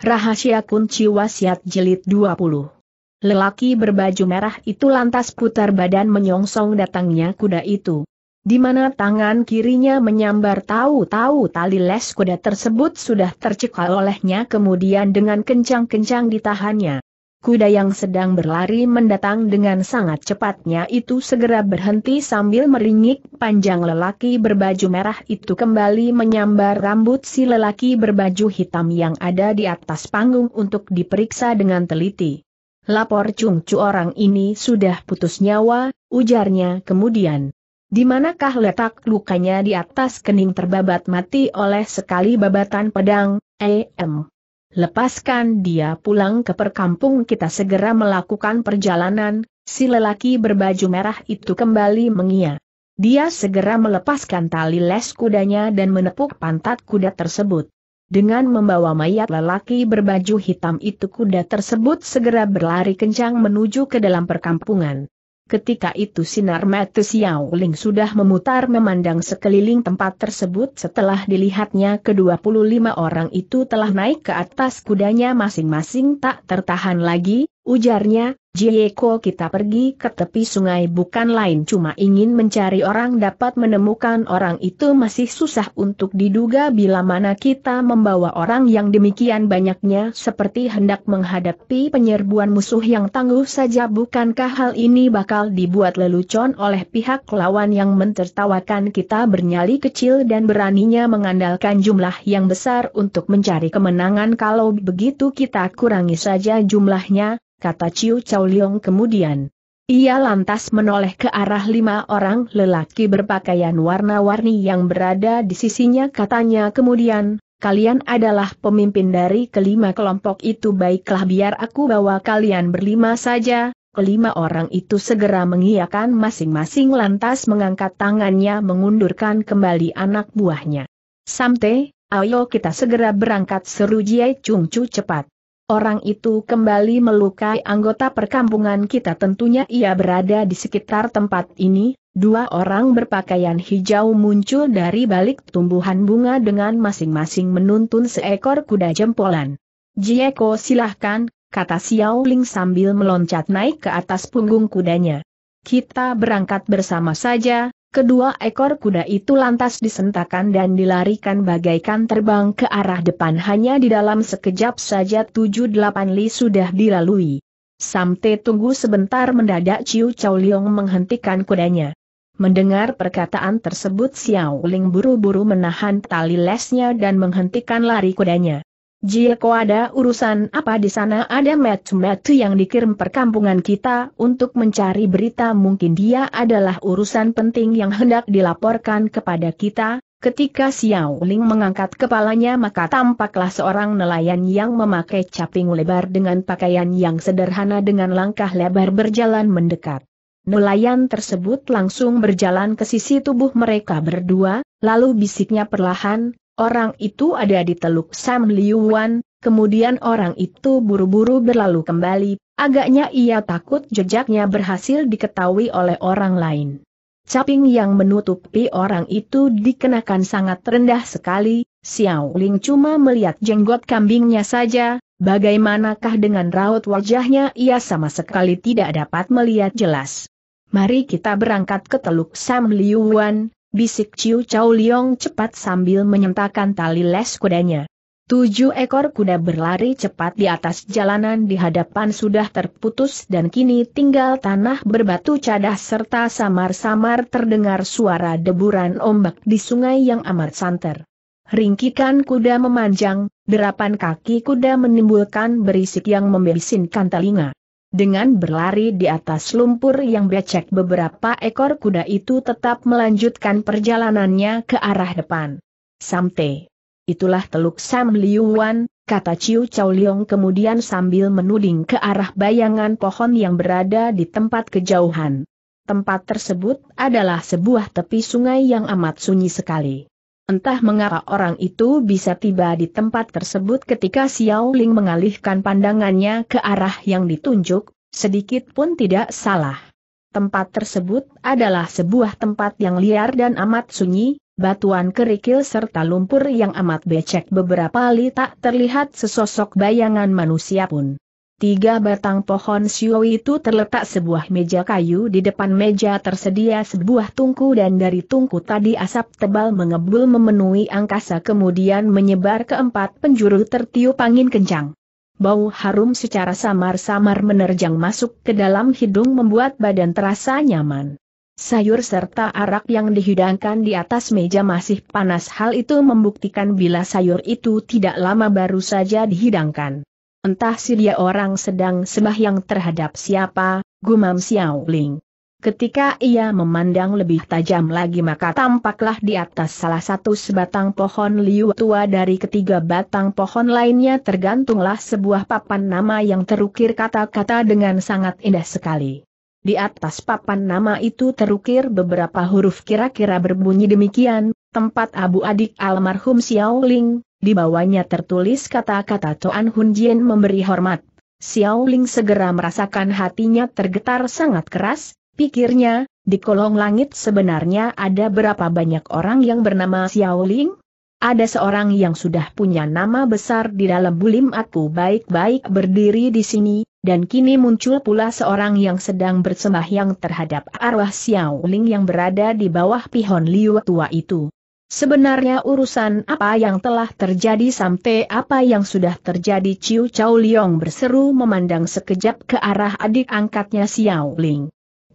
Rahasia Kunci Wasiat Jilid 20 Lelaki berbaju merah itu lantas putar badan menyongsong datangnya kuda itu. Di mana tangan kirinya menyambar tahu-tahu tali les kuda tersebut sudah tercekal olehnya kemudian dengan kencang-kencang ditahannya. Kuda yang sedang berlari mendatang dengan sangat cepatnya itu segera berhenti sambil meringik panjang lelaki berbaju merah itu kembali menyambar rambut si lelaki berbaju hitam yang ada di atas panggung untuk diperiksa dengan teliti. Lapor cungcu orang ini sudah putus nyawa, ujarnya kemudian. Di manakah letak lukanya di atas kening terbabat mati oleh sekali babatan pedang, em. Lepaskan dia pulang ke perkampung kita segera melakukan perjalanan, si lelaki berbaju merah itu kembali mengia. Dia segera melepaskan tali les kudanya dan menepuk pantat kuda tersebut. Dengan membawa mayat lelaki berbaju hitam itu kuda tersebut segera berlari kencang menuju ke dalam perkampungan. Ketika itu sinar mata Xiao Ling sudah memutar memandang sekeliling tempat tersebut setelah dilihatnya ke-25 orang itu telah naik ke atas kudanya masing-masing tak tertahan lagi, Ujarnya, Jieko kita pergi ke tepi sungai bukan lain cuma ingin mencari orang dapat menemukan orang itu masih susah untuk diduga bila mana kita membawa orang yang demikian banyaknya seperti hendak menghadapi penyerbuan musuh yang tangguh saja bukankah hal ini bakal dibuat lelucon oleh pihak lawan yang mentertawakan kita bernyali kecil dan beraninya mengandalkan jumlah yang besar untuk mencari kemenangan kalau begitu kita kurangi saja jumlahnya, kata Ciu Chow Leong kemudian. Ia lantas menoleh ke arah lima orang lelaki berpakaian warna-warni yang berada di sisinya katanya kemudian, kalian adalah pemimpin dari kelima kelompok itu baiklah biar aku bawa kalian berlima saja, Kelima orang itu segera mengiyakan masing-masing lantas mengangkat tangannya mengundurkan kembali anak buahnya. Samte, ayo kita segera berangkat seru Jiai Chung Chu cepat orang itu kembali melukai anggota perkampungan kita tentunya ia berada di sekitar tempat ini, dua orang berpakaian hijau muncul dari balik tumbuhan bunga dengan masing-masing menuntun seekor kuda jempolan. Jieko silahkan, kata Xiao Ling sambil meloncat naik ke atas punggung kudanya. Kita berangkat bersama saja, Kedua ekor kuda itu lantas disentakan dan dilarikan bagaikan terbang ke arah depan hanya di dalam sekejap saja tujuh delapan li sudah dilalui. Samte tunggu sebentar mendadak Ciu Chow Liong menghentikan kudanya. Mendengar perkataan tersebut Xiao Ling buru-buru menahan tali lesnya dan menghentikan lari kudanya. Jieko ada urusan apa di sana ada metu-metu yang dikirim perkampungan kita untuk mencari berita mungkin dia adalah urusan penting yang hendak dilaporkan kepada kita, Ketika Xiao Ling mengangkat kepalanya maka tampaklah seorang nelayan yang memakai caping lebar dengan pakaian yang sederhana dengan langkah lebar berjalan mendekat. Nelayan tersebut langsung berjalan ke sisi tubuh mereka berdua, lalu bisiknya perlahan, Orang itu ada di teluk Sam Liuan, kemudian orang itu buru-buru berlalu kembali, agaknya ia takut jejaknya berhasil diketahui oleh orang lain. Caping yang menutupi orang itu dikenakan sangat rendah sekali, Xiao Ling cuma melihat jenggot kambingnya saja, bagaimanakah dengan raut wajahnya ia sama sekali tidak dapat melihat jelas. Mari kita berangkat ke Teluk Sam Liuan, bisik Ciu Chow Liong cepat sambil menyentakan tali les kudanya. Tujuh ekor kuda berlari cepat di atas jalanan di hadapan sudah terputus dan kini tinggal tanah berbatu cadah serta samar-samar terdengar suara deburan ombak di sungai yang amat santer. Ringkikan kuda memanjang, derapan kaki kuda menimbulkan berisik yang membisinkan telinga. Dengan berlari di atas lumpur yang becek beberapa ekor kuda itu tetap melanjutkan perjalanannya ke arah depan. Samte. Itulah teluk Sam Liuwan, kata Ciu Chow Leong kemudian sambil menuding ke arah bayangan pohon yang berada di tempat kejauhan. Tempat tersebut adalah sebuah tepi sungai yang amat sunyi sekali. Entah mengapa orang itu bisa tiba di tempat tersebut ketika Xiao Ling mengalihkan pandangannya ke arah yang ditunjuk, sedikit pun tidak salah. Tempat tersebut adalah sebuah tempat yang liar dan amat sunyi, batuan kerikil serta lumpur yang amat becek beberapa li tak terlihat sesosok bayangan manusia pun. Tiga batang pohon siu itu terletak sebuah meja kayu di depan meja tersedia sebuah tungku dan dari tungku tadi asap tebal mengebul memenuhi angkasa kemudian menyebar ke empat penjuru tertiup angin kencang. Bau harum secara samar-samar menerjang masuk ke dalam hidung membuat badan terasa nyaman. Sayur serta arak yang dihidangkan di atas meja masih panas hal itu membuktikan bila sayur itu tidak lama baru saja dihidangkan. Entah si dia orang sedang sembahyang terhadap siapa, gumam Xiao Ling. Ketika ia memandang lebih tajam lagi maka tampaklah di atas salah satu sebatang pohon liu tua dari ketiga batang pohon lainnya tergantunglah sebuah papan nama yang terukir kata-kata dengan sangat indah sekali. Di atas papan nama itu terukir beberapa huruf kira-kira berbunyi demikian, tempat Abu Adik almarhum Xiao Ling, di bawahnya tertulis kata-kata Toan Hun memberi hormat. Xiao Ling segera merasakan hatinya tergetar sangat keras, pikirnya, di kolong langit sebenarnya ada berapa banyak orang yang bernama Xiao Ling? Ada seorang yang sudah punya nama besar di dalam bulim aku baik-baik berdiri di sini, dan kini muncul pula seorang yang sedang bersembahyang terhadap arwah Xiao Ling yang berada di bawah pihon Liu tua itu. Sebenarnya urusan apa yang telah terjadi sampai apa yang sudah terjadi Ciu Chao Liong berseru memandang sekejap ke arah adik angkatnya Xiao Ling.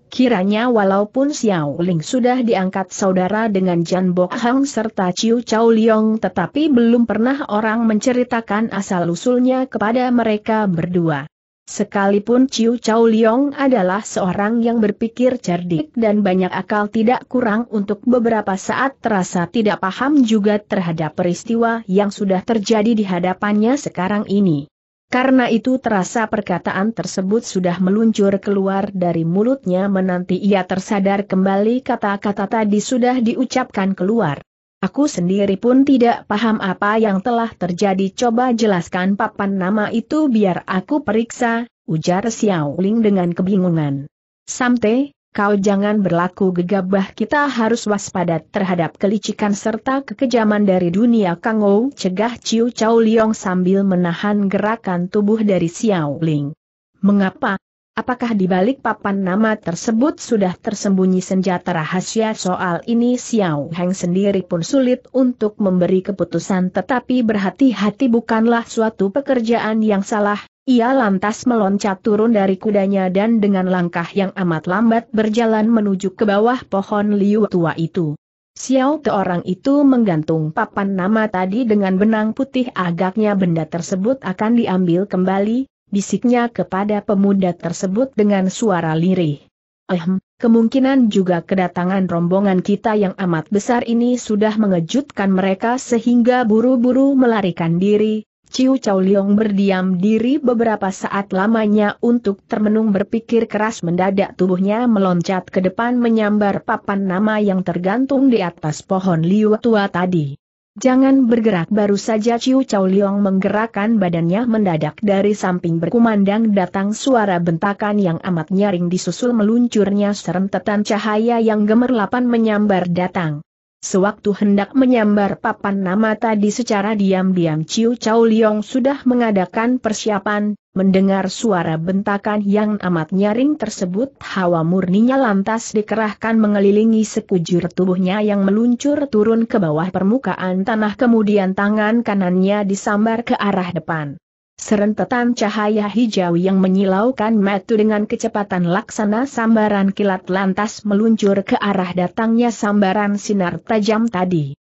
Kiranya walaupun Xiao Ling sudah diangkat saudara dengan Jan Bok Hang serta Ciu Chau Liong tetapi belum pernah orang menceritakan asal-usulnya kepada mereka berdua. Sekalipun Ciu Chau Liong adalah seorang yang berpikir cerdik dan banyak akal tidak kurang untuk beberapa saat terasa tidak paham juga terhadap peristiwa yang sudah terjadi di hadapannya sekarang ini. Karena itu terasa perkataan tersebut sudah meluncur keluar dari mulutnya menanti ia tersadar kembali kata-kata tadi sudah diucapkan keluar. Aku sendiri pun tidak paham apa yang telah terjadi coba jelaskan papan nama itu biar aku periksa, ujar Xiao Ling dengan kebingungan. Samte, kau jangan berlaku gegabah kita harus waspada terhadap kelicikan serta kekejaman dari dunia Kang Ou. cegah Ciu Chao Liong sambil menahan gerakan tubuh dari Xiao Ling. Mengapa, Apakah di balik papan nama tersebut sudah tersembunyi senjata rahasia soal ini Xiao Heng sendiri pun sulit untuk memberi keputusan tetapi berhati-hati bukanlah suatu pekerjaan yang salah, ia lantas meloncat turun dari kudanya dan dengan langkah yang amat lambat berjalan menuju ke bawah pohon liu tua itu. Xiao Te orang itu menggantung papan nama tadi dengan benang putih agaknya benda tersebut akan diambil kembali, bisiknya kepada pemuda tersebut dengan suara lirih. Ehm, kemungkinan juga kedatangan rombongan kita yang amat besar ini sudah mengejutkan mereka sehingga buru-buru melarikan diri, Ciu Chow Leong berdiam diri beberapa saat lamanya untuk termenung berpikir keras mendadak tubuhnya meloncat ke depan menyambar papan nama yang tergantung di atas pohon liu tua tadi. Jangan bergerak baru saja Ciu Chow Liong menggerakkan badannya mendadak dari samping berkumandang datang suara bentakan yang amat nyaring disusul meluncurnya serentetan cahaya yang gemerlapan menyambar datang. Sewaktu hendak menyambar papan nama tadi secara diam-diam Ciu Chau Liong sudah mengadakan persiapan, mendengar suara bentakan yang amat nyaring tersebut hawa murninya lantas dikerahkan mengelilingi sekujur tubuhnya yang meluncur turun ke bawah permukaan tanah kemudian tangan kanannya disambar ke arah depan. Serentetan cahaya hijau yang menyilaukan metu dengan kecepatan laksana sambaran kilat lantas meluncur ke arah datangnya sambaran sinar tajam tadi.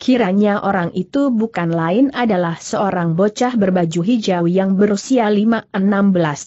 Kiranya orang itu bukan lain adalah seorang bocah berbaju hijau yang berusia 5-16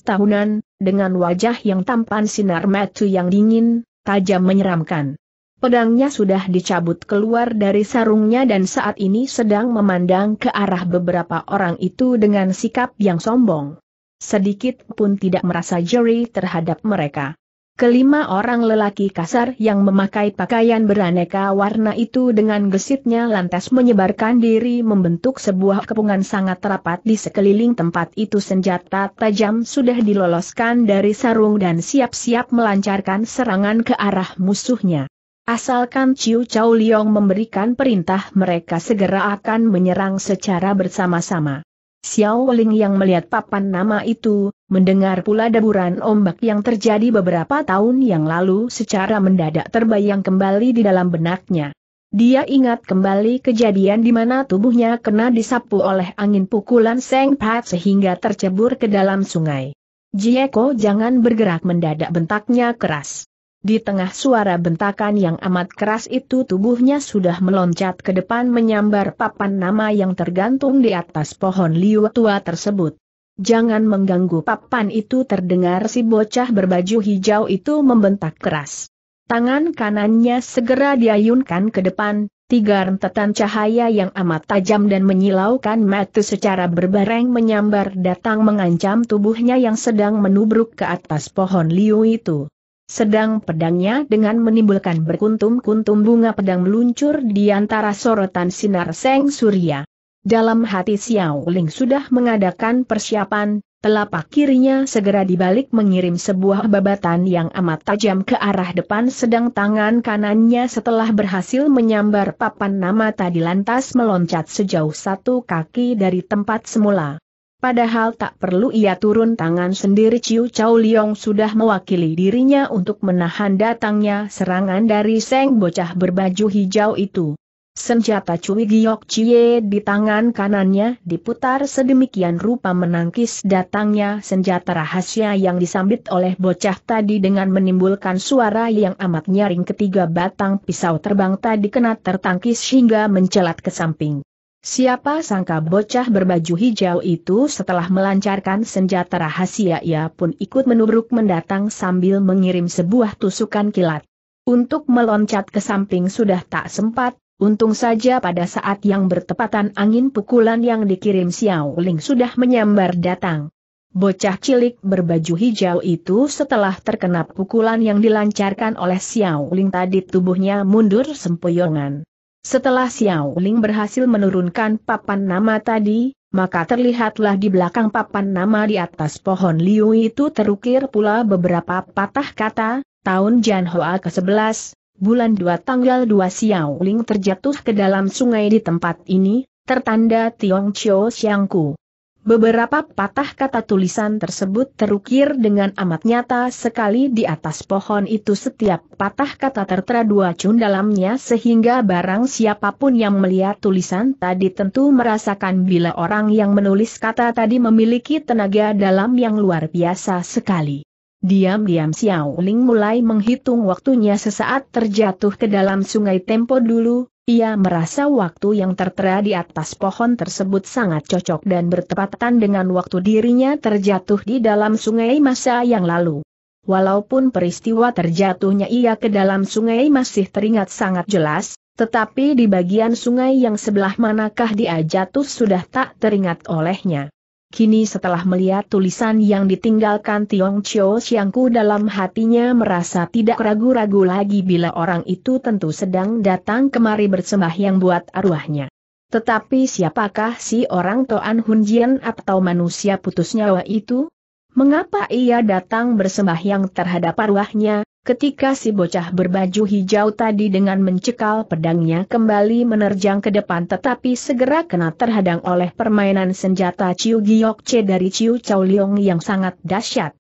tahunan, dengan wajah yang tampan sinar metu yang dingin, tajam menyeramkan. Pedangnya sudah dicabut keluar dari sarungnya dan saat ini sedang memandang ke arah beberapa orang itu dengan sikap yang sombong. Sedikit pun tidak merasa jeri terhadap mereka. Kelima orang lelaki kasar yang memakai pakaian beraneka warna itu dengan gesitnya lantas menyebarkan diri membentuk sebuah kepungan sangat rapat di sekeliling tempat itu senjata tajam sudah diloloskan dari sarung dan siap-siap melancarkan serangan ke arah musuhnya. Asalkan Ciu Chow Liong memberikan perintah mereka segera akan menyerang secara bersama-sama. Xiao Ling yang melihat papan nama itu, mendengar pula deburan ombak yang terjadi beberapa tahun yang lalu secara mendadak terbayang kembali di dalam benaknya. Dia ingat kembali kejadian di mana tubuhnya kena disapu oleh angin pukulan Seng Pat sehingga tercebur ke dalam sungai. Jieko jangan bergerak mendadak bentaknya keras. Di tengah suara bentakan yang amat keras itu tubuhnya sudah meloncat ke depan menyambar papan nama yang tergantung di atas pohon liu tua tersebut. Jangan mengganggu papan itu terdengar si bocah berbaju hijau itu membentak keras. Tangan kanannya segera diayunkan ke depan, tiga rentetan cahaya yang amat tajam dan menyilaukan mata secara berbareng menyambar datang mengancam tubuhnya yang sedang menubruk ke atas pohon liu itu. Sedang pedangnya dengan menimbulkan berkuntum-kuntum bunga pedang meluncur di antara sorotan sinar seng surya. Dalam hati Xiao Ling sudah mengadakan persiapan, telapak kirinya segera dibalik mengirim sebuah babatan yang amat tajam ke arah depan sedang tangan kanannya setelah berhasil menyambar papan nama tadi lantas meloncat sejauh satu kaki dari tempat semula. Padahal tak perlu ia turun tangan sendiri Ciu Chao Liong sudah mewakili dirinya untuk menahan datangnya serangan dari Seng Bocah berbaju hijau itu. Senjata Cui Giok Cie di tangan kanannya diputar sedemikian rupa menangkis datangnya senjata rahasia yang disambit oleh bocah tadi dengan menimbulkan suara yang amat nyaring ketiga batang pisau terbang tadi kena tertangkis hingga mencelat ke samping. Siapa sangka bocah berbaju hijau itu setelah melancarkan senjata rahasia ia pun ikut menubruk mendatang sambil mengirim sebuah tusukan kilat. Untuk meloncat ke samping sudah tak sempat, untung saja pada saat yang bertepatan angin pukulan yang dikirim Xiao Ling sudah menyambar datang. Bocah cilik berbaju hijau itu setelah terkena pukulan yang dilancarkan oleh Xiao Ling tadi tubuhnya mundur sempoyongan. Setelah Xiao Ling berhasil menurunkan papan nama tadi, maka terlihatlah di belakang papan nama di atas pohon liu itu terukir pula beberapa patah kata, tahun Jan Hoa ke-11, bulan 2 tanggal 2 Xiao Ling terjatuh ke dalam sungai di tempat ini, tertanda Tiong Chio Xiangku. Beberapa patah kata tulisan tersebut terukir dengan amat nyata sekali di atas pohon itu setiap patah kata tertera dua cun dalamnya sehingga barang siapapun yang melihat tulisan tadi tentu merasakan bila orang yang menulis kata tadi memiliki tenaga dalam yang luar biasa sekali. Diam-diam Xiao Ling mulai menghitung waktunya sesaat terjatuh ke dalam sungai Tempo dulu, ia merasa waktu yang tertera di atas pohon tersebut sangat cocok dan bertepatan dengan waktu dirinya terjatuh di dalam sungai masa yang lalu. Walaupun peristiwa terjatuhnya ia ke dalam sungai masih teringat sangat jelas, tetapi di bagian sungai yang sebelah manakah dia jatuh sudah tak teringat olehnya. Kini setelah melihat tulisan yang ditinggalkan Tiong Chio Xiangku dalam hatinya merasa tidak ragu-ragu lagi bila orang itu tentu sedang datang kemari yang buat arwahnya. Tetapi siapakah si orang Toan Hunjian atau manusia putus nyawa itu? Mengapa ia datang bersembahyang terhadap arwahnya, ketika si bocah berbaju hijau tadi dengan mencekal pedangnya kembali menerjang ke depan tetapi segera kena terhadang oleh permainan senjata Ciu c dari Ciu Chow Liong yang sangat dahsyat.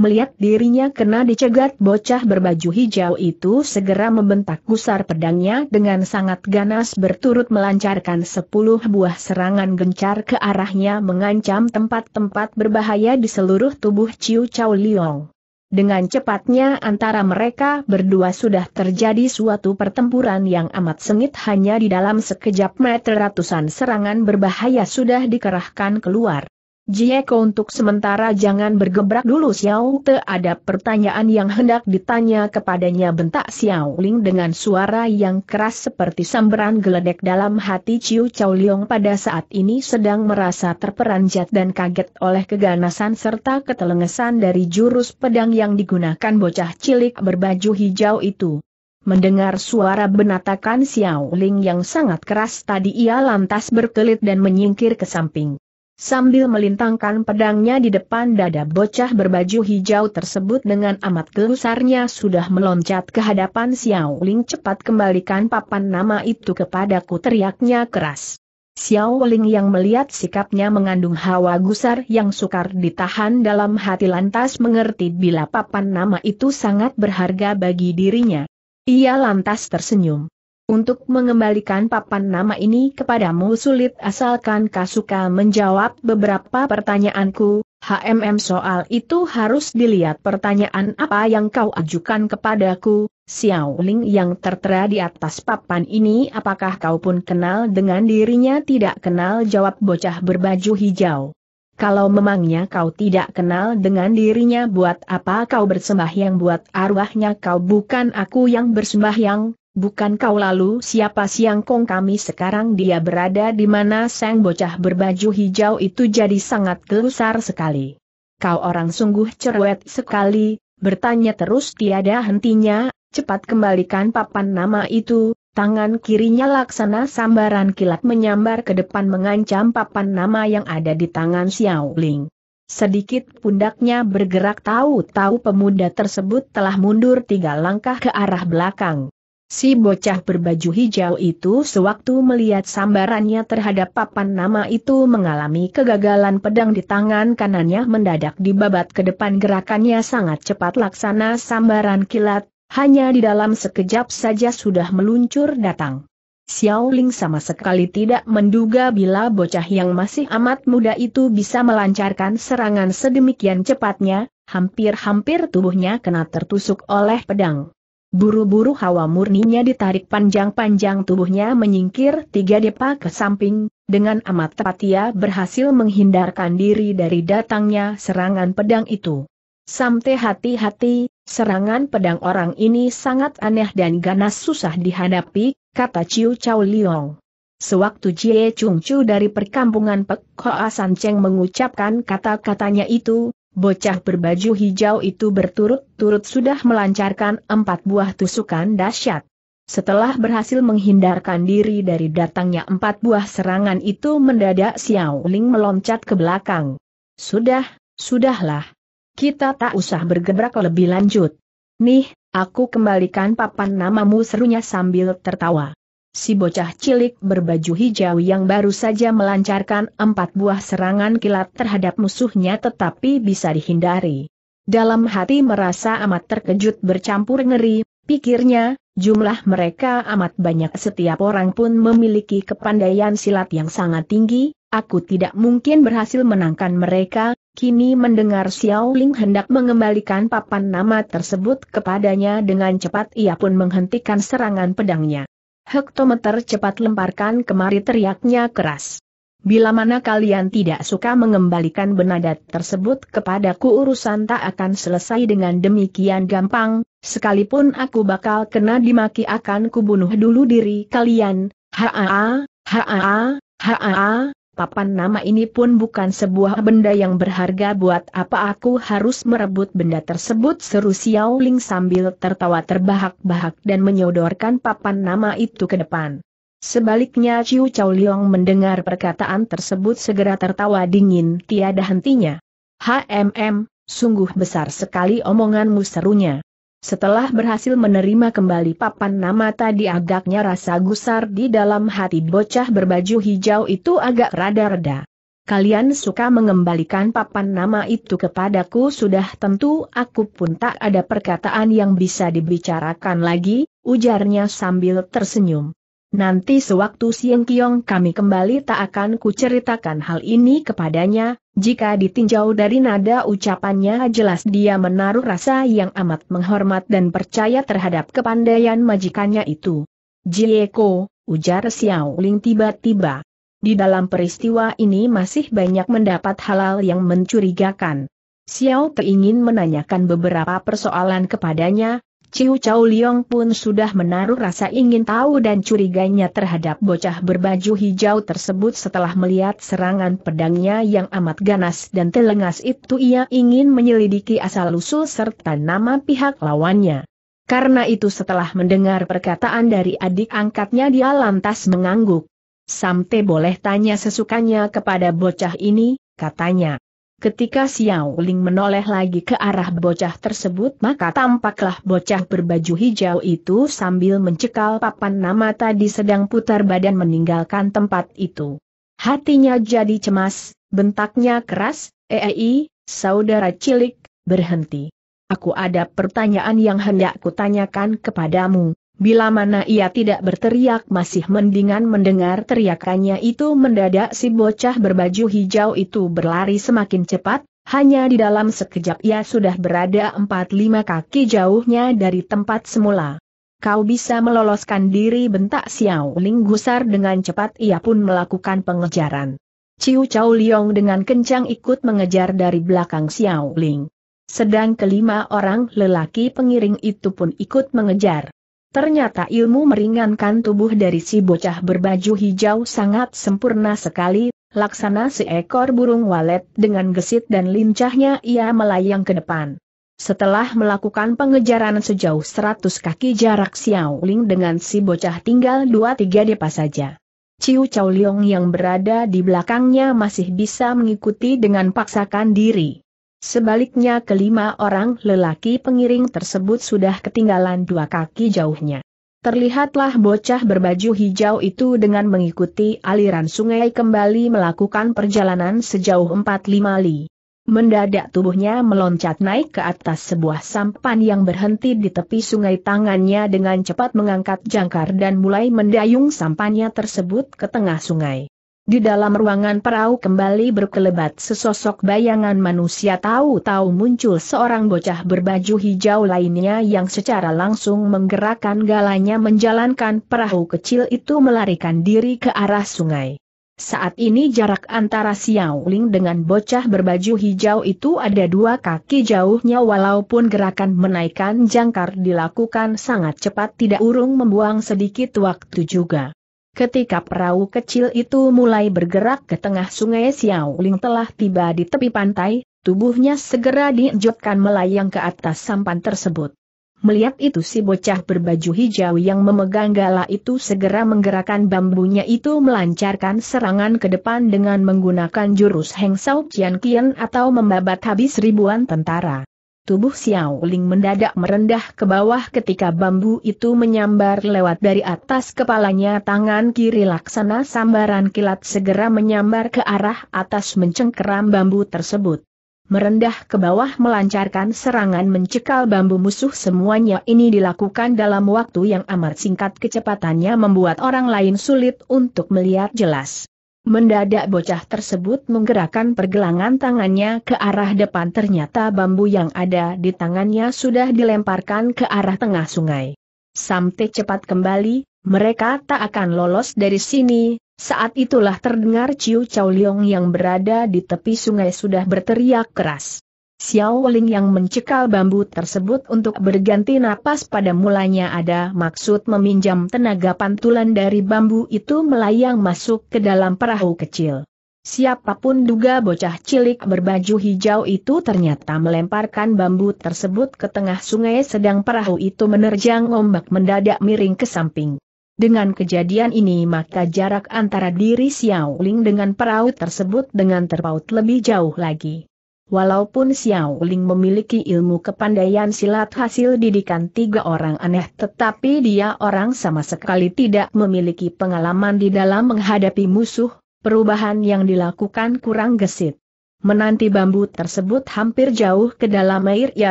Melihat dirinya kena dicegat bocah berbaju hijau itu segera membentak gusar pedangnya dengan sangat ganas berturut melancarkan sepuluh buah serangan gencar ke arahnya mengancam tempat-tempat berbahaya di seluruh tubuh Ciu Chow Liong. Dengan cepatnya antara mereka berdua sudah terjadi suatu pertempuran yang amat sengit hanya di dalam sekejap meter ratusan serangan berbahaya sudah dikerahkan keluar. Jieko untuk sementara jangan bergebrak dulu Xiao Te ada pertanyaan yang hendak ditanya kepadanya bentak Xiao Ling dengan suara yang keras seperti sambaran geledek dalam hati Ciu Chao Liong pada saat ini sedang merasa terperanjat dan kaget oleh keganasan serta ketelengesan dari jurus pedang yang digunakan bocah cilik berbaju hijau itu. Mendengar suara benatakan Xiao Ling yang sangat keras tadi ia lantas berkelit dan menyingkir ke samping sambil melintangkan pedangnya di depan dada bocah berbaju hijau tersebut dengan amat gelusarnya sudah meloncat ke hadapan Xiao Ling cepat kembalikan papan nama itu kepadaku teriaknya keras. Xiao Ling yang melihat sikapnya mengandung hawa gusar yang sukar ditahan dalam hati lantas mengerti bila papan nama itu sangat berharga bagi dirinya. Ia lantas tersenyum. Untuk mengembalikan papan nama ini kepadamu sulit asalkan Kasuka menjawab beberapa pertanyaanku, HMM soal itu harus dilihat pertanyaan apa yang kau ajukan kepadaku, Xiaoling yang tertera di atas papan ini apakah kau pun kenal dengan dirinya tidak kenal jawab bocah berbaju hijau. Kalau memangnya kau tidak kenal dengan dirinya buat apa kau bersembahyang buat arwahnya kau bukan aku yang bersembahyang, bukan kau lalu siapa siang kong kami sekarang dia berada di mana sang bocah berbaju hijau itu jadi sangat gelusar sekali. Kau orang sungguh cerewet sekali, bertanya terus tiada hentinya, cepat kembalikan papan nama itu, tangan kirinya laksana sambaran kilat menyambar ke depan mengancam papan nama yang ada di tangan Xiao Ling. Sedikit pundaknya bergerak tahu-tahu pemuda tersebut telah mundur tiga langkah ke arah belakang. Si bocah berbaju hijau itu sewaktu melihat sambarannya terhadap papan nama itu mengalami kegagalan pedang di tangan kanannya mendadak dibabat ke depan gerakannya sangat cepat laksana sambaran kilat, hanya di dalam sekejap saja sudah meluncur datang. Xiao Ling sama sekali tidak menduga bila bocah yang masih amat muda itu bisa melancarkan serangan sedemikian cepatnya, hampir-hampir tubuhnya kena tertusuk oleh pedang. Buru-buru hawa murninya ditarik panjang-panjang tubuhnya menyingkir tiga depa ke samping, dengan amat tepat ia berhasil menghindarkan diri dari datangnya serangan pedang itu. Samte hati-hati, serangan pedang orang ini sangat aneh dan ganas susah dihadapi, kata Ciu Chao Liong. Sewaktu Jie Chung Chu dari perkampungan Pek Hoa San Cheng mengucapkan kata-katanya itu, Bocah berbaju hijau itu berturut-turut sudah melancarkan empat buah tusukan dahsyat. Setelah berhasil menghindarkan diri dari datangnya empat buah serangan itu mendadak Xiao Ling meloncat ke belakang. Sudah, sudahlah. Kita tak usah bergebrak lebih lanjut. Nih, aku kembalikan papan namamu serunya sambil tertawa si bocah cilik berbaju hijau yang baru saja melancarkan empat buah serangan kilat terhadap musuhnya tetapi bisa dihindari. Dalam hati merasa amat terkejut bercampur ngeri, pikirnya, jumlah mereka amat banyak setiap orang pun memiliki kepandaian silat yang sangat tinggi, aku tidak mungkin berhasil menangkan mereka, kini mendengar Xiao Ling hendak mengembalikan papan nama tersebut kepadanya dengan cepat ia pun menghentikan serangan pedangnya. Hektometer cepat lemparkan kemari teriaknya keras. Bila mana kalian tidak suka mengembalikan benadat tersebut kepadaku urusan tak akan selesai dengan demikian gampang, sekalipun aku bakal kena dimaki akan kubunuh dulu diri kalian, haa, haa, haa, haa, papan nama ini pun bukan sebuah benda yang berharga buat apa aku harus merebut benda tersebut seru Xiao Ling sambil tertawa terbahak-bahak dan menyodorkan papan nama itu ke depan. Sebaliknya Ciu Chow Liong mendengar perkataan tersebut segera tertawa dingin tiada hentinya. HMM, sungguh besar sekali omonganmu serunya. Setelah berhasil menerima kembali papan nama tadi agaknya rasa gusar di dalam hati bocah berbaju hijau itu agak rada-reda. Kalian suka mengembalikan papan nama itu kepadaku sudah tentu aku pun tak ada perkataan yang bisa dibicarakan lagi, ujarnya sambil tersenyum. Nanti sewaktu siang Kiong kami kembali tak akan kuceritakan hal ini kepadanya, jika ditinjau dari nada ucapannya jelas dia menaruh rasa yang amat menghormat dan percaya terhadap kepandaian majikannya itu. Jieko, ujar Xiao Ling tiba-tiba. Di dalam peristiwa ini masih banyak mendapat halal yang mencurigakan. Xiao Te ingin menanyakan beberapa persoalan kepadanya, Ciu Chau Liong pun sudah menaruh rasa ingin tahu dan curiganya terhadap bocah berbaju hijau tersebut setelah melihat serangan pedangnya yang amat ganas dan telengas itu ia ingin menyelidiki asal-usul serta nama pihak lawannya. Karena itu setelah mendengar perkataan dari adik angkatnya dia lantas mengangguk. Samte boleh tanya sesukanya kepada bocah ini, katanya. Ketika Xiao Ling menoleh lagi ke arah bocah tersebut maka tampaklah bocah berbaju hijau itu sambil mencekal papan nama tadi sedang putar badan meninggalkan tempat itu. Hatinya jadi cemas, bentaknya keras, EEI, eh, eh, saudara cilik, berhenti. Aku ada pertanyaan yang hendak kutanyakan kepadamu. Bila mana ia tidak berteriak masih mendingan mendengar teriakannya itu mendadak si bocah berbaju hijau itu berlari semakin cepat, hanya di dalam sekejap ia sudah berada 4-5 kaki jauhnya dari tempat semula. Kau bisa meloloskan diri bentak Xiao Ling gusar dengan cepat ia pun melakukan pengejaran. Ciu Chau Liong dengan kencang ikut mengejar dari belakang Xiao Ling. Sedang kelima orang lelaki pengiring itu pun ikut mengejar. Ternyata ilmu meringankan tubuh dari si bocah berbaju hijau sangat sempurna sekali, laksana seekor burung walet dengan gesit dan lincahnya ia melayang ke depan. Setelah melakukan pengejaran sejauh 100 kaki jarak Xiao Ling dengan si bocah tinggal 2-3 depa saja. Ciu Chao Liong yang berada di belakangnya masih bisa mengikuti dengan paksakan diri. Sebaliknya kelima orang lelaki pengiring tersebut sudah ketinggalan dua kaki jauhnya. Terlihatlah bocah berbaju hijau itu dengan mengikuti aliran sungai kembali melakukan perjalanan sejauh 4-5 li. Mendadak tubuhnya meloncat naik ke atas sebuah sampan yang berhenti di tepi sungai tangannya dengan cepat mengangkat jangkar dan mulai mendayung sampannya tersebut ke tengah sungai. Di dalam ruangan perahu kembali berkelebat sesosok bayangan manusia tahu-tahu muncul seorang bocah berbaju hijau lainnya yang secara langsung menggerakkan galanya menjalankan perahu kecil itu melarikan diri ke arah sungai. Saat ini jarak antara Xiao Ling dengan bocah berbaju hijau itu ada dua kaki jauhnya walaupun gerakan menaikkan jangkar dilakukan sangat cepat tidak urung membuang sedikit waktu juga. Ketika perahu kecil itu mulai bergerak ke tengah sungai Xiao Ling telah tiba di tepi pantai, tubuhnya segera diinjotkan melayang ke atas sampan tersebut. Melihat itu si bocah berbaju hijau yang memegang gala itu segera menggerakkan bambunya itu melancarkan serangan ke depan dengan menggunakan jurus Heng Sao Qian Kian atau membabat habis ribuan tentara. Tubuh Xiao Ling mendadak merendah ke bawah ketika bambu itu menyambar lewat dari atas kepalanya tangan kiri laksana sambaran kilat segera menyambar ke arah atas mencengkeram bambu tersebut. Merendah ke bawah melancarkan serangan mencekal bambu musuh semuanya ini dilakukan dalam waktu yang amat singkat kecepatannya membuat orang lain sulit untuk melihat jelas. Mendadak bocah tersebut menggerakkan pergelangan tangannya ke arah depan ternyata bambu yang ada di tangannya sudah dilemparkan ke arah tengah sungai. Samte cepat kembali, mereka tak akan lolos dari sini, saat itulah terdengar Ciu Chow Leong yang berada di tepi sungai sudah berteriak keras. Xiao Ling yang mencekal bambu tersebut untuk berganti napas pada mulanya ada maksud meminjam tenaga pantulan dari bambu itu melayang masuk ke dalam perahu kecil. Siapapun duga bocah cilik berbaju hijau itu ternyata melemparkan bambu tersebut ke tengah sungai sedang perahu itu menerjang ombak mendadak miring ke samping. Dengan kejadian ini maka jarak antara diri Xiao Ling dengan perahu tersebut dengan terpaut lebih jauh lagi. Walaupun Xiao Ling memiliki ilmu kepandaian silat hasil didikan tiga orang aneh tetapi dia orang sama sekali tidak memiliki pengalaman di dalam menghadapi musuh, perubahan yang dilakukan kurang gesit. Menanti bambu tersebut hampir jauh ke dalam air ia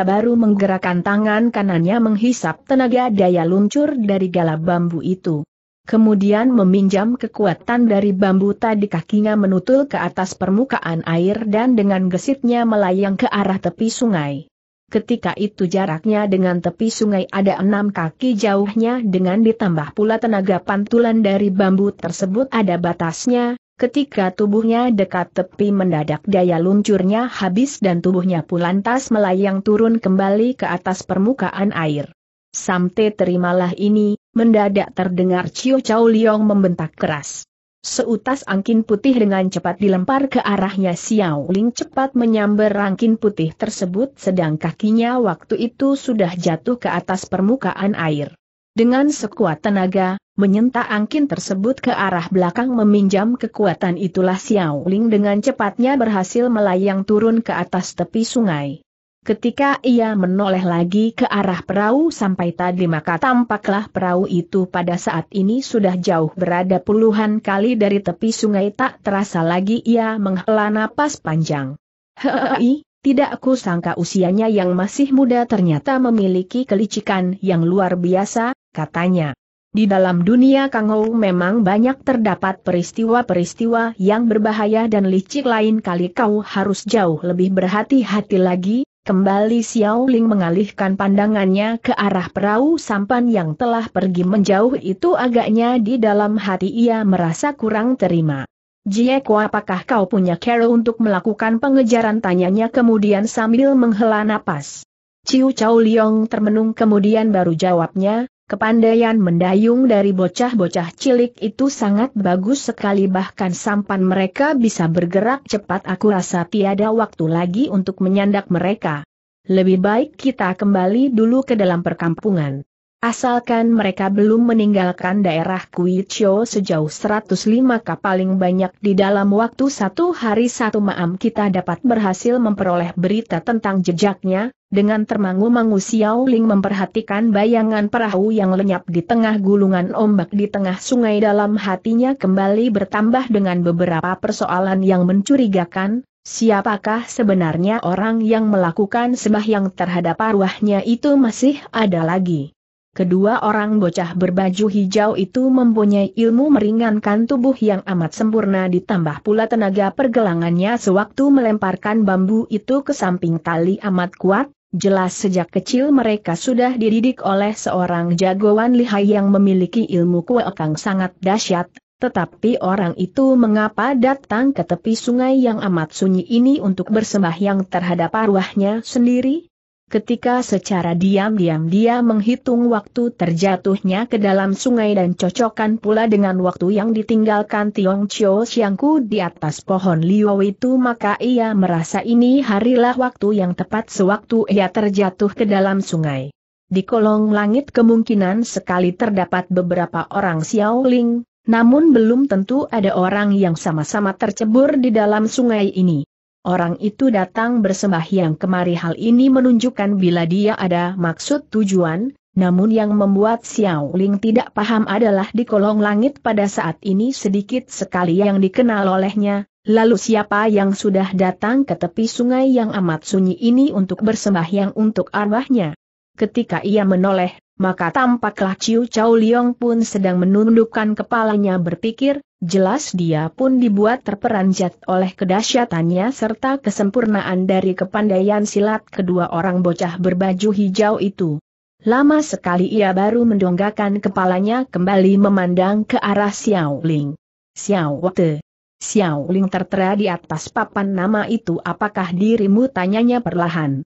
baru menggerakkan tangan kanannya menghisap tenaga daya luncur dari gala bambu itu kemudian meminjam kekuatan dari bambu tadi kakinya menutul ke atas permukaan air dan dengan gesitnya melayang ke arah tepi sungai. Ketika itu jaraknya dengan tepi sungai ada enam kaki jauhnya dengan ditambah pula tenaga pantulan dari bambu tersebut ada batasnya, Ketika tubuhnya dekat tepi mendadak daya luncurnya habis dan tubuhnya pun lantas melayang turun kembali ke atas permukaan air. Samte terimalah ini, mendadak terdengar Cio Chao Liong membentak keras. Seutas angkin putih dengan cepat dilempar ke arahnya Xiao Ling cepat menyambar angkin putih tersebut sedang kakinya waktu itu sudah jatuh ke atas permukaan air. Dengan sekuat tenaga, menyentak angkin tersebut ke arah belakang meminjam kekuatan itulah Xiao Ling dengan cepatnya berhasil melayang turun ke atas tepi sungai. Ketika ia menoleh lagi ke arah perahu sampai tadi maka tampaklah perahu itu pada saat ini sudah jauh berada puluhan kali dari tepi sungai tak terasa lagi ia menghela napas panjang. Hei, tidak aku sangka usianya yang masih muda ternyata memiliki kelicikan yang luar biasa, katanya. Di dalam dunia Kangou memang banyak terdapat peristiwa-peristiwa yang berbahaya dan licik lain kali kau harus jauh lebih berhati-hati lagi, Kembali Xiao Ling mengalihkan pandangannya ke arah perahu sampan yang telah pergi menjauh itu agaknya di dalam hati ia merasa kurang terima. Jieko apakah kau punya cara untuk melakukan pengejaran tanyanya kemudian sambil menghela napas. Ciu Chow Liong termenung kemudian baru jawabnya, Kepandaian mendayung dari bocah-bocah cilik itu sangat bagus sekali bahkan sampan mereka bisa bergerak cepat aku rasa tiada waktu lagi untuk menyandak mereka. Lebih baik kita kembali dulu ke dalam perkampungan. Asalkan mereka belum meninggalkan daerah Kuichio sejauh 105 kapaling paling banyak di dalam waktu satu hari satu maam kita dapat berhasil memperoleh berita tentang jejaknya, dengan termangu-mangu Xiao Ling memperhatikan bayangan perahu yang lenyap di tengah gulungan ombak di tengah sungai dalam hatinya kembali bertambah dengan beberapa persoalan yang mencurigakan, Siapakah sebenarnya orang yang melakukan sembahyang terhadap arwahnya itu masih ada lagi? Kedua orang bocah berbaju hijau itu mempunyai ilmu meringankan tubuh yang amat sempurna ditambah pula tenaga pergelangannya sewaktu melemparkan bambu itu ke samping tali amat kuat, jelas sejak kecil mereka sudah dididik oleh seorang jagoan lihai yang memiliki ilmu kuekang sangat dahsyat, tetapi orang itu mengapa datang ke tepi sungai yang amat sunyi ini untuk bersembahyang terhadap arwahnya sendiri? ketika secara diam-diam dia menghitung waktu terjatuhnya ke dalam sungai dan cocokkan pula dengan waktu yang ditinggalkan Tiong Chio Siangku di atas pohon Liu itu maka ia merasa ini harilah waktu yang tepat sewaktu ia terjatuh ke dalam sungai. Di kolong langit kemungkinan sekali terdapat beberapa orang Xiaoling, namun belum tentu ada orang yang sama-sama tercebur di dalam sungai ini. Orang itu datang bersembahyang kemari hal ini menunjukkan bila dia ada maksud tujuan, namun yang membuat Xiao Ling tidak paham adalah di kolong langit pada saat ini sedikit sekali yang dikenal olehnya, lalu siapa yang sudah datang ke tepi sungai yang amat sunyi ini untuk bersembahyang untuk arwahnya ketika ia menoleh, maka tampaklah Ciu Chow Liong pun sedang menundukkan kepalanya berpikir, jelas dia pun dibuat terperanjat oleh kedahsyatannya serta kesempurnaan dari kepandaian silat kedua orang bocah berbaju hijau itu. Lama sekali ia baru mendonggakan kepalanya kembali memandang ke arah Xiao Ling. Xiao Te, Xiao Ling tertera di atas papan nama itu apakah dirimu tanyanya perlahan.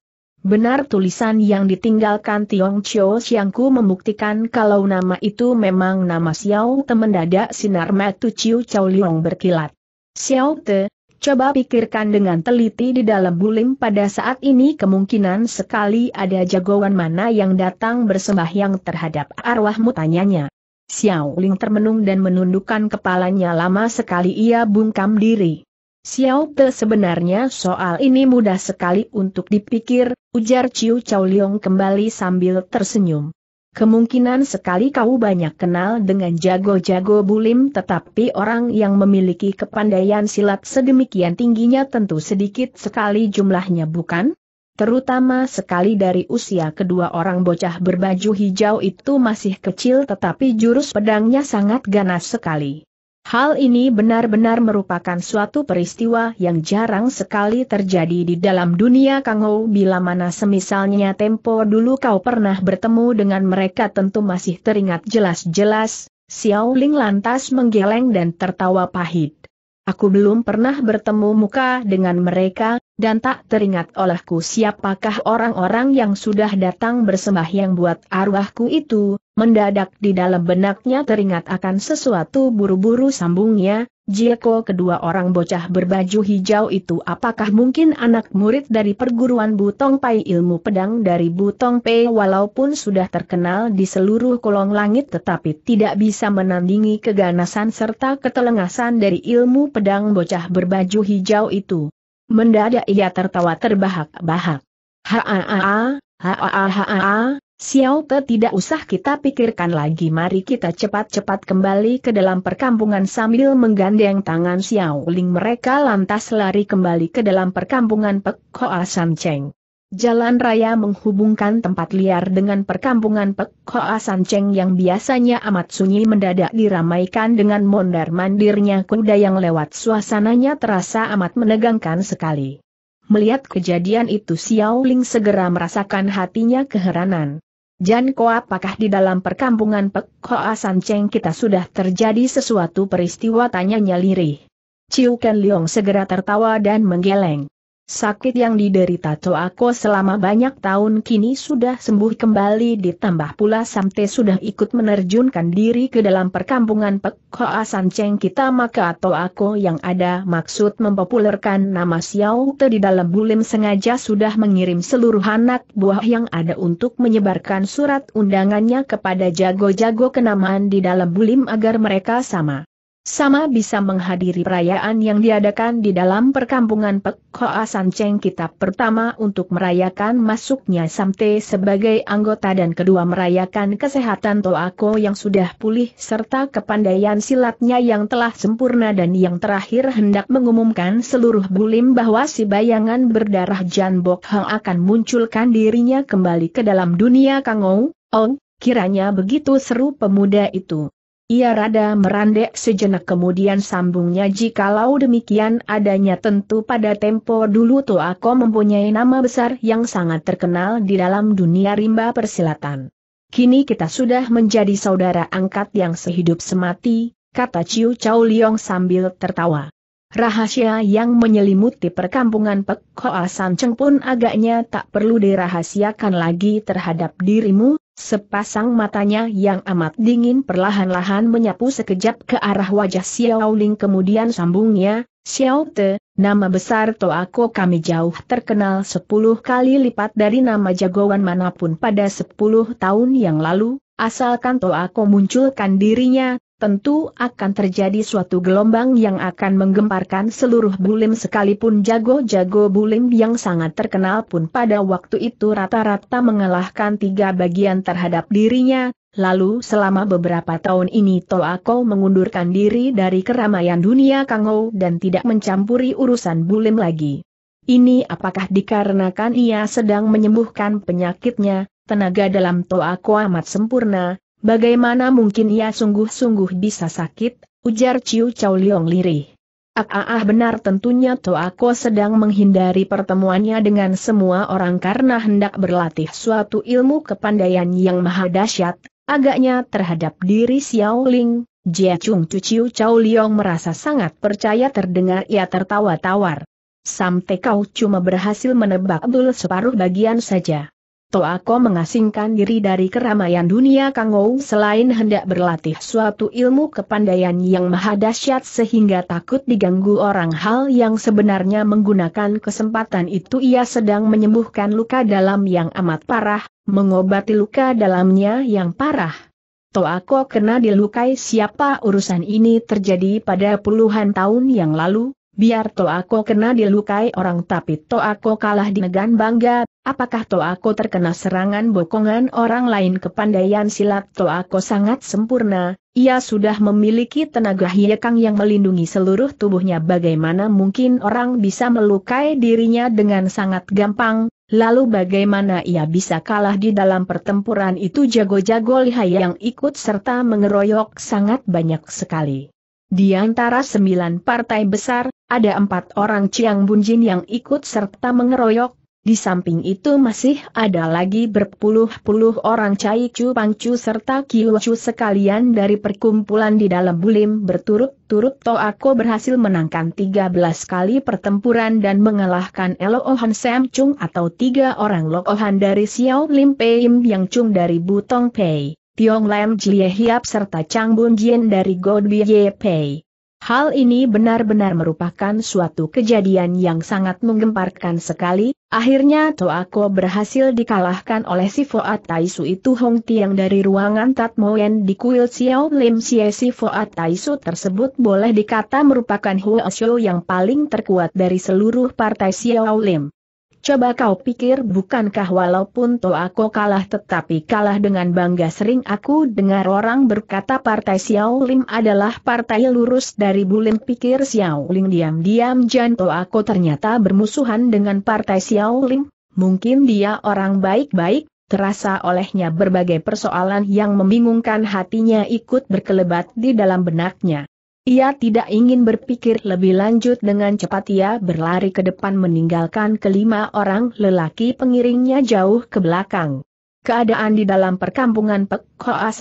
Benar tulisan yang ditinggalkan Tiong Chiu Xiangku membuktikan kalau nama itu memang nama Xiao Te mendadak sinar mata Chiu Chau Liong berkilat. Xiao Te, coba pikirkan dengan teliti di dalam bulim pada saat ini kemungkinan sekali ada jagoan mana yang datang bersembahyang terhadap arwahmu tanyanya. Xiao Ling termenung dan menundukkan kepalanya lama sekali ia bungkam diri. Xiao Te sebenarnya soal ini mudah sekali untuk dipikir, Ujar Ciu Chow Leong kembali sambil tersenyum. Kemungkinan sekali kau banyak kenal dengan jago-jago bulim tetapi orang yang memiliki kepandaian silat sedemikian tingginya tentu sedikit sekali jumlahnya bukan? Terutama sekali dari usia kedua orang bocah berbaju hijau itu masih kecil tetapi jurus pedangnya sangat ganas sekali. Hal ini benar-benar merupakan suatu peristiwa yang jarang sekali terjadi di dalam dunia Kangou bila mana semisalnya tempo dulu kau pernah bertemu dengan mereka tentu masih teringat jelas-jelas, Xiao Ling lantas menggeleng dan tertawa pahit. Aku belum pernah bertemu muka dengan mereka, dan tak teringat olehku siapakah orang-orang yang sudah datang bersembah yang buat arwahku itu, mendadak di dalam benaknya teringat akan sesuatu buru-buru sambungnya, Jieko kedua orang bocah berbaju hijau itu apakah mungkin anak murid dari perguruan Butong Pai ilmu pedang dari Butong Pai walaupun sudah terkenal di seluruh kolong langit tetapi tidak bisa menandingi keganasan serta ketelengasan dari ilmu pedang bocah berbaju hijau itu. Mendadak ia tertawa terbahak-bahak. Ha ha ha ha ha ha ha ha Xiao Te tidak usah kita pikirkan lagi mari kita cepat-cepat kembali ke dalam perkampungan sambil menggandeng tangan Xiao Ling mereka lantas lari kembali ke dalam perkampungan Pek Hoa San Cheng. Jalan raya menghubungkan tempat liar dengan perkampungan Pek Hoa Cheng yang biasanya amat sunyi mendadak diramaikan dengan mondar-mandirnya kuda yang lewat suasananya terasa amat menegangkan sekali. Melihat kejadian itu Xiao Ling segera merasakan hatinya keheranan. Jan Ko apakah di dalam perkampungan Pek Hoa Asan Cheng kita sudah terjadi sesuatu peristiwa tanyanya lirih. Chiu Ken Leong segera tertawa dan menggeleng. Sakit yang diderita Toako selama banyak tahun kini sudah sembuh kembali ditambah pula Samte sudah ikut menerjunkan diri ke dalam perkampungan Pekhoa Sanceng kita maka Toako yang ada maksud mempopulerkan nama Xiao Te di dalam bulim sengaja sudah mengirim seluruh anak buah yang ada untuk menyebarkan surat undangannya kepada jago-jago kenamaan di dalam bulim agar mereka sama sama bisa menghadiri perayaan yang diadakan di dalam perkampungan Pek Cheng Sanceng kitab pertama untuk merayakan masuknya Samte sebagai anggota dan kedua merayakan kesehatan Toako yang sudah pulih serta kepandaian silatnya yang telah sempurna dan yang terakhir hendak mengumumkan seluruh bulim bahwa si bayangan berdarah Jan Bok Hang akan munculkan dirinya kembali ke dalam dunia Kangou, Ong, oh, kiranya begitu seru pemuda itu. Ia rada merandek sejenak kemudian sambungnya jikalau demikian adanya tentu pada tempo dulu aku mempunyai nama besar yang sangat terkenal di dalam dunia rimba persilatan. Kini kita sudah menjadi saudara angkat yang sehidup semati, kata Ciu Chow Liong sambil tertawa. Rahasia yang menyelimuti perkampungan Pek Hoa San Cheng pun agaknya tak perlu dirahasiakan lagi terhadap dirimu, Sepasang matanya yang amat dingin perlahan-lahan menyapu sekejap ke arah wajah Xiao Ling kemudian sambungnya, Xiao Te, nama besar Toako kami jauh terkenal sepuluh kali lipat dari nama jagoan manapun pada sepuluh tahun yang lalu, asalkan Toako munculkan dirinya, tentu akan terjadi suatu gelombang yang akan menggemparkan seluruh bulim sekalipun jago-jago bulim yang sangat terkenal pun pada waktu itu rata-rata mengalahkan tiga bagian terhadap dirinya, lalu selama beberapa tahun ini Toako mengundurkan diri dari keramaian dunia Kangou dan tidak mencampuri urusan bulim lagi. Ini apakah dikarenakan ia sedang menyembuhkan penyakitnya, tenaga dalam Toako amat sempurna, Bagaimana mungkin ia sungguh-sungguh bisa sakit, ujar Ciu Chow Leong lirih. Ah, ah, ah benar tentunya aku sedang menghindari pertemuannya dengan semua orang karena hendak berlatih suatu ilmu kepandaian yang maha dahsyat, agaknya terhadap diri Xiao Ling, Jia Chung Ciu Chow Liong merasa sangat percaya terdengar ia tertawa tawar. Sampai kau cuma berhasil menebak dulu separuh bagian saja. Toako mengasingkan diri dari keramaian dunia Kangou selain hendak berlatih suatu ilmu kepandaian yang mahadasyat sehingga takut diganggu orang hal yang sebenarnya menggunakan kesempatan itu ia sedang menyembuhkan luka dalam yang amat parah, mengobati luka dalamnya yang parah. Toako kena dilukai siapa urusan ini terjadi pada puluhan tahun yang lalu, Biar aku kena dilukai orang tapi aku kalah di negan bangga, apakah aku terkena serangan bokongan orang lain kepandaian silat aku sangat sempurna, ia sudah memiliki tenaga hiekang yang melindungi seluruh tubuhnya bagaimana mungkin orang bisa melukai dirinya dengan sangat gampang, Lalu bagaimana ia bisa kalah di dalam pertempuran itu jago-jago lihai yang ikut serta mengeroyok sangat banyak sekali. Di antara sembilan partai besar, ada empat orang Chiang Bunjin yang ikut serta mengeroyok, di samping itu masih ada lagi berpuluh-puluh orang Cai Chu Pangcu serta Kiu Chu sekalian dari perkumpulan di dalam bulim berturut-turut To Ako berhasil menangkan 13 kali pertempuran dan mengalahkan Ohan Sam Chung atau tiga orang Ohan dari Xiao Lim Peim Yang Chung dari Butong Pei. Tiong Lam Jie Hiap serta Chang Bun Jin dari God Ye Pei. Hal ini benar-benar merupakan suatu kejadian yang sangat menggemparkan sekali, akhirnya Toako berhasil dikalahkan oleh si Foat Taisu itu Hong Tiang dari ruangan Tatmoen di kuil Xiao Lim Xie si Foat Taisu tersebut boleh dikata merupakan Huo Xiao yang paling terkuat dari seluruh partai Xiao Lim. Coba kau pikir bukankah walaupun aku kalah tetapi kalah dengan bangga sering aku dengar orang berkata partai Xiao Lim adalah partai lurus dari Bulim pikir Xiao Lim diam-diam Jan aku ternyata bermusuhan dengan partai Xiao Lim, mungkin dia orang baik-baik, terasa olehnya berbagai persoalan yang membingungkan hatinya ikut berkelebat di dalam benaknya. Ia tidak ingin berpikir lebih lanjut dengan cepat ia berlari ke depan meninggalkan kelima orang lelaki pengiringnya jauh ke belakang. Keadaan di dalam perkampungan Pek Hoa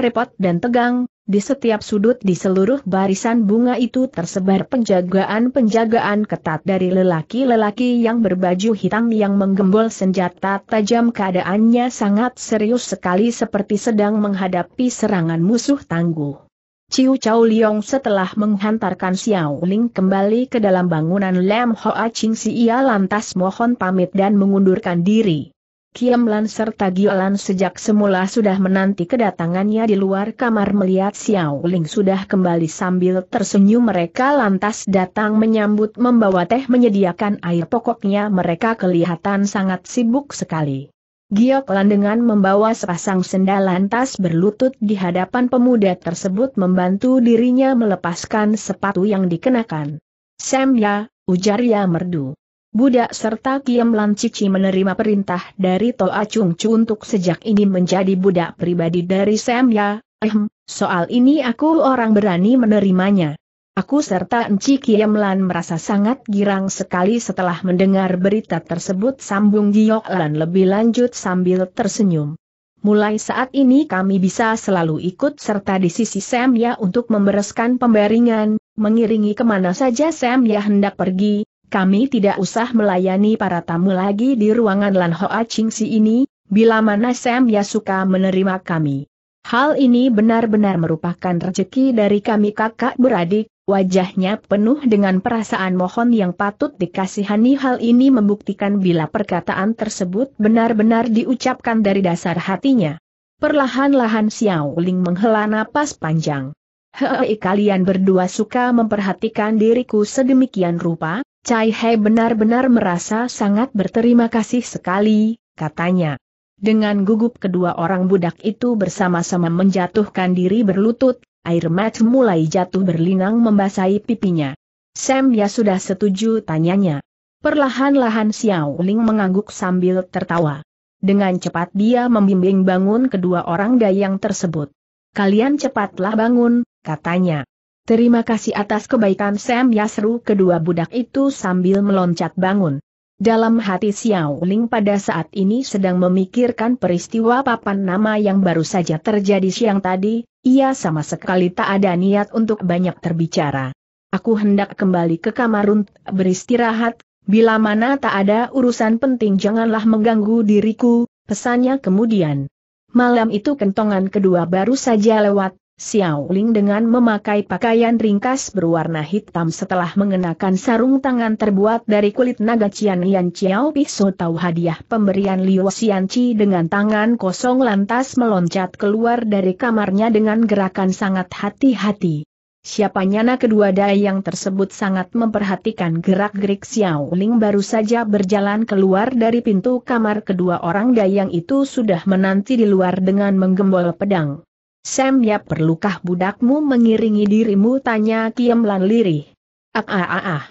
repot dan tegang, di setiap sudut di seluruh barisan bunga itu tersebar penjagaan-penjagaan ketat dari lelaki-lelaki yang berbaju hitam yang menggembol senjata tajam keadaannya sangat serius sekali seperti sedang menghadapi serangan musuh tangguh. Ciu Chau Liong setelah menghantarkan Xiao Ling kembali ke dalam bangunan Lam Hoa Ching si ia lantas mohon pamit dan mengundurkan diri. Kiam Lan serta Giolan sejak semula sudah menanti kedatangannya di luar kamar melihat Xiao Ling sudah kembali sambil tersenyum mereka lantas datang menyambut membawa teh menyediakan air pokoknya mereka kelihatan sangat sibuk sekali. Giok dengan membawa sepasang sendal lantas berlutut di hadapan pemuda tersebut membantu dirinya melepaskan sepatu yang dikenakan. Semya, ya merdu. Budak serta Kiem Lan Cici menerima perintah dari Toa Chung Chu untuk sejak ini menjadi budak pribadi dari Semya, ehm, soal ini aku orang berani menerimanya. Aku serta Enci Kiemlan merasa sangat girang sekali setelah mendengar berita tersebut sambung Lan lebih lanjut sambil tersenyum. Mulai saat ini kami bisa selalu ikut serta di sisi Semya untuk membereskan pembaringan, mengiringi kemana saja Semya hendak pergi, kami tidak usah melayani para tamu lagi di ruangan Lan Hoa Chingsi ini, bila mana Semya suka menerima kami. Hal ini benar-benar merupakan rezeki dari kami kakak beradik, Wajahnya penuh dengan perasaan mohon yang patut dikasihani hal ini membuktikan bila perkataan tersebut benar-benar diucapkan dari dasar hatinya. Perlahan-lahan Xiao Ling menghela napas panjang. Hei kalian berdua suka memperhatikan diriku sedemikian rupa, Cai He benar-benar merasa sangat berterima kasih sekali, katanya. Dengan gugup kedua orang budak itu bersama-sama menjatuhkan diri berlutut, air mata mulai jatuh berlinang membasahi pipinya. Sam ya sudah setuju tanyanya. Perlahan-lahan Xiao Ling mengangguk sambil tertawa. Dengan cepat dia membimbing bangun kedua orang dayang tersebut. Kalian cepatlah bangun, katanya. Terima kasih atas kebaikan Sam ya seru kedua budak itu sambil meloncat bangun. Dalam hati Xiao Ling pada saat ini sedang memikirkan peristiwa papan nama yang baru saja terjadi siang tadi, ia sama sekali tak ada niat untuk banyak terbicara. Aku hendak kembali ke kamar untuk beristirahat, bila mana tak ada urusan penting janganlah mengganggu diriku, pesannya kemudian. Malam itu kentongan kedua baru saja lewat, Xiao Ling dengan memakai pakaian ringkas berwarna hitam setelah mengenakan sarung tangan terbuat dari kulit naga Cian Lian Chiao Piso tahu hadiah pemberian Liu Xian Chi dengan tangan kosong lantas meloncat keluar dari kamarnya dengan gerakan sangat hati-hati. Siapa nyana kedua dayang tersebut sangat memperhatikan gerak-gerik Xiao Ling baru saja berjalan keluar dari pintu kamar kedua orang dayang itu sudah menanti di luar dengan menggembol pedang. Sam ya perlukah budakmu mengiringi dirimu tanya Kiam Lan Lirih. Ah ah ah ah.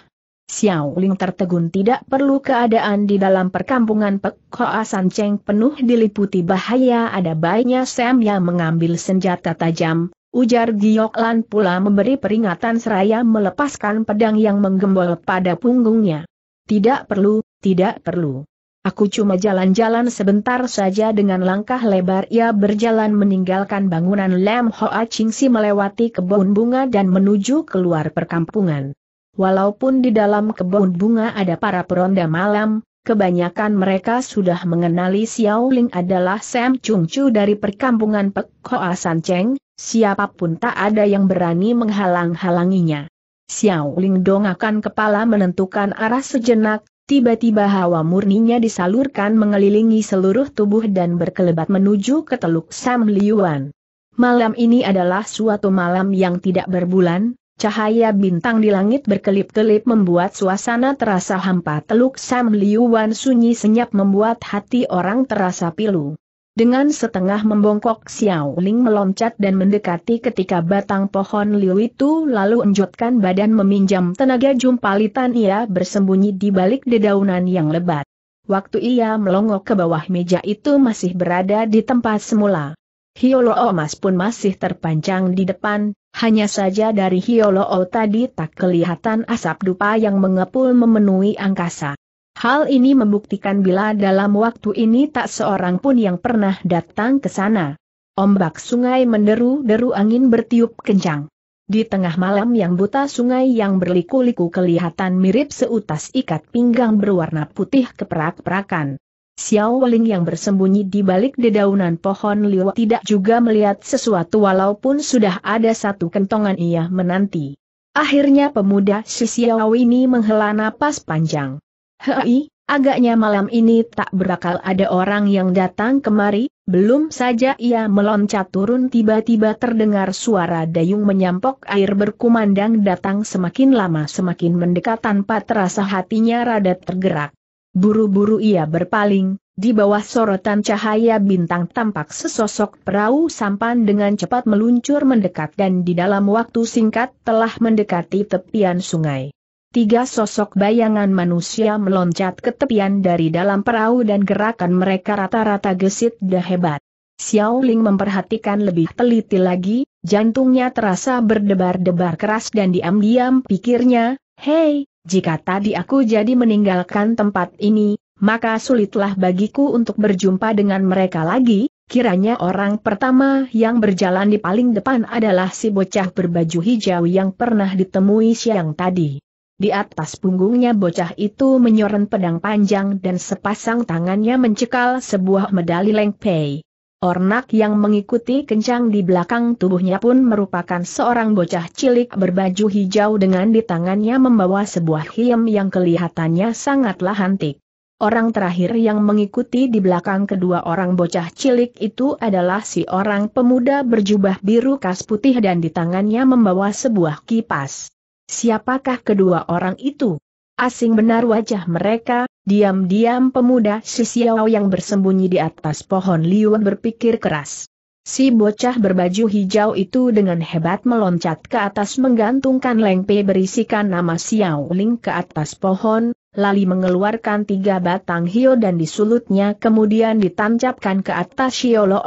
Xiao Ling tertegun tidak perlu keadaan di dalam perkampungan Pek Hoa San Cheng penuh diliputi bahaya ada baiknya Sam ya mengambil senjata tajam, ujar Giok Lan pula memberi peringatan seraya melepaskan pedang yang menggembol pada punggungnya. Tidak perlu, tidak perlu. Aku cuma jalan-jalan sebentar saja dengan langkah lebar ia berjalan meninggalkan bangunan Lam Hoa Ching si melewati kebun bunga dan menuju keluar perkampungan. Walaupun di dalam kebun bunga ada para peronda malam, kebanyakan mereka sudah mengenali Xiao Ling adalah Sam Chung Chu dari perkampungan Pek Hoa San Cheng, siapapun tak ada yang berani menghalang-halanginya. Xiao Ling dongakan kepala menentukan arah sejenak, Tiba-tiba hawa murninya disalurkan mengelilingi seluruh tubuh dan berkelebat menuju ke teluk Sam Liuan. Malam ini adalah suatu malam yang tidak berbulan, cahaya bintang di langit berkelip-kelip membuat suasana terasa hampa teluk Sam Liuan sunyi senyap membuat hati orang terasa pilu. Dengan setengah membongkok Xiao Ling meloncat dan mendekati ketika batang pohon liu itu lalu enjutkan badan meminjam tenaga jumpalitan ia bersembunyi di balik dedaunan yang lebat. Waktu ia melongok ke bawah meja itu masih berada di tempat semula. Hiolo Omas pun masih terpanjang di depan, hanya saja dari Hiolo tadi tak kelihatan asap dupa yang mengepul memenuhi angkasa. Hal ini membuktikan bila dalam waktu ini tak seorang pun yang pernah datang ke sana. Ombak sungai menderu-deru angin bertiup kencang. Di tengah malam yang buta sungai yang berliku-liku kelihatan mirip seutas ikat pinggang berwarna putih keperak-perakan. Xiao Weling yang bersembunyi di balik dedaunan pohon liu tidak juga melihat sesuatu walaupun sudah ada satu kentongan ia menanti. Akhirnya pemuda si Xiao ini menghela napas panjang. Hei, agaknya malam ini tak berakal ada orang yang datang kemari, belum saja ia meloncat turun tiba-tiba terdengar suara dayung menyampok air berkumandang datang semakin lama semakin mendekat tanpa terasa hatinya rada tergerak. Buru-buru ia berpaling, di bawah sorotan cahaya bintang tampak sesosok perahu sampan dengan cepat meluncur mendekat dan di dalam waktu singkat telah mendekati tepian sungai. Tiga sosok bayangan manusia meloncat ke tepian dari dalam perahu dan gerakan mereka rata-rata gesit dan hebat. Xiao Ling memperhatikan lebih teliti lagi, jantungnya terasa berdebar-debar keras dan diam-diam pikirnya, Hei, jika tadi aku jadi meninggalkan tempat ini, maka sulitlah bagiku untuk berjumpa dengan mereka lagi, Kiranya orang pertama yang berjalan di paling depan adalah si bocah berbaju hijau yang pernah ditemui siang tadi. Di atas punggungnya bocah itu menyoren pedang panjang dan sepasang tangannya mencekal sebuah medali lengpei. Ornak yang mengikuti kencang di belakang tubuhnya pun merupakan seorang bocah cilik berbaju hijau dengan di tangannya membawa sebuah hiem yang kelihatannya sangatlah hantik. Orang terakhir yang mengikuti di belakang kedua orang bocah cilik itu adalah si orang pemuda berjubah biru kas putih dan di tangannya membawa sebuah kipas. Siapakah kedua orang itu? Asing benar wajah mereka, diam-diam pemuda si Xiao yang bersembunyi di atas pohon liwan berpikir keras. Si bocah berbaju hijau itu dengan hebat meloncat ke atas menggantungkan lengpe berisikan nama Xiao Ling ke atas pohon, lali mengeluarkan tiga batang hio dan disulutnya kemudian ditancapkan ke atas Xiao Lo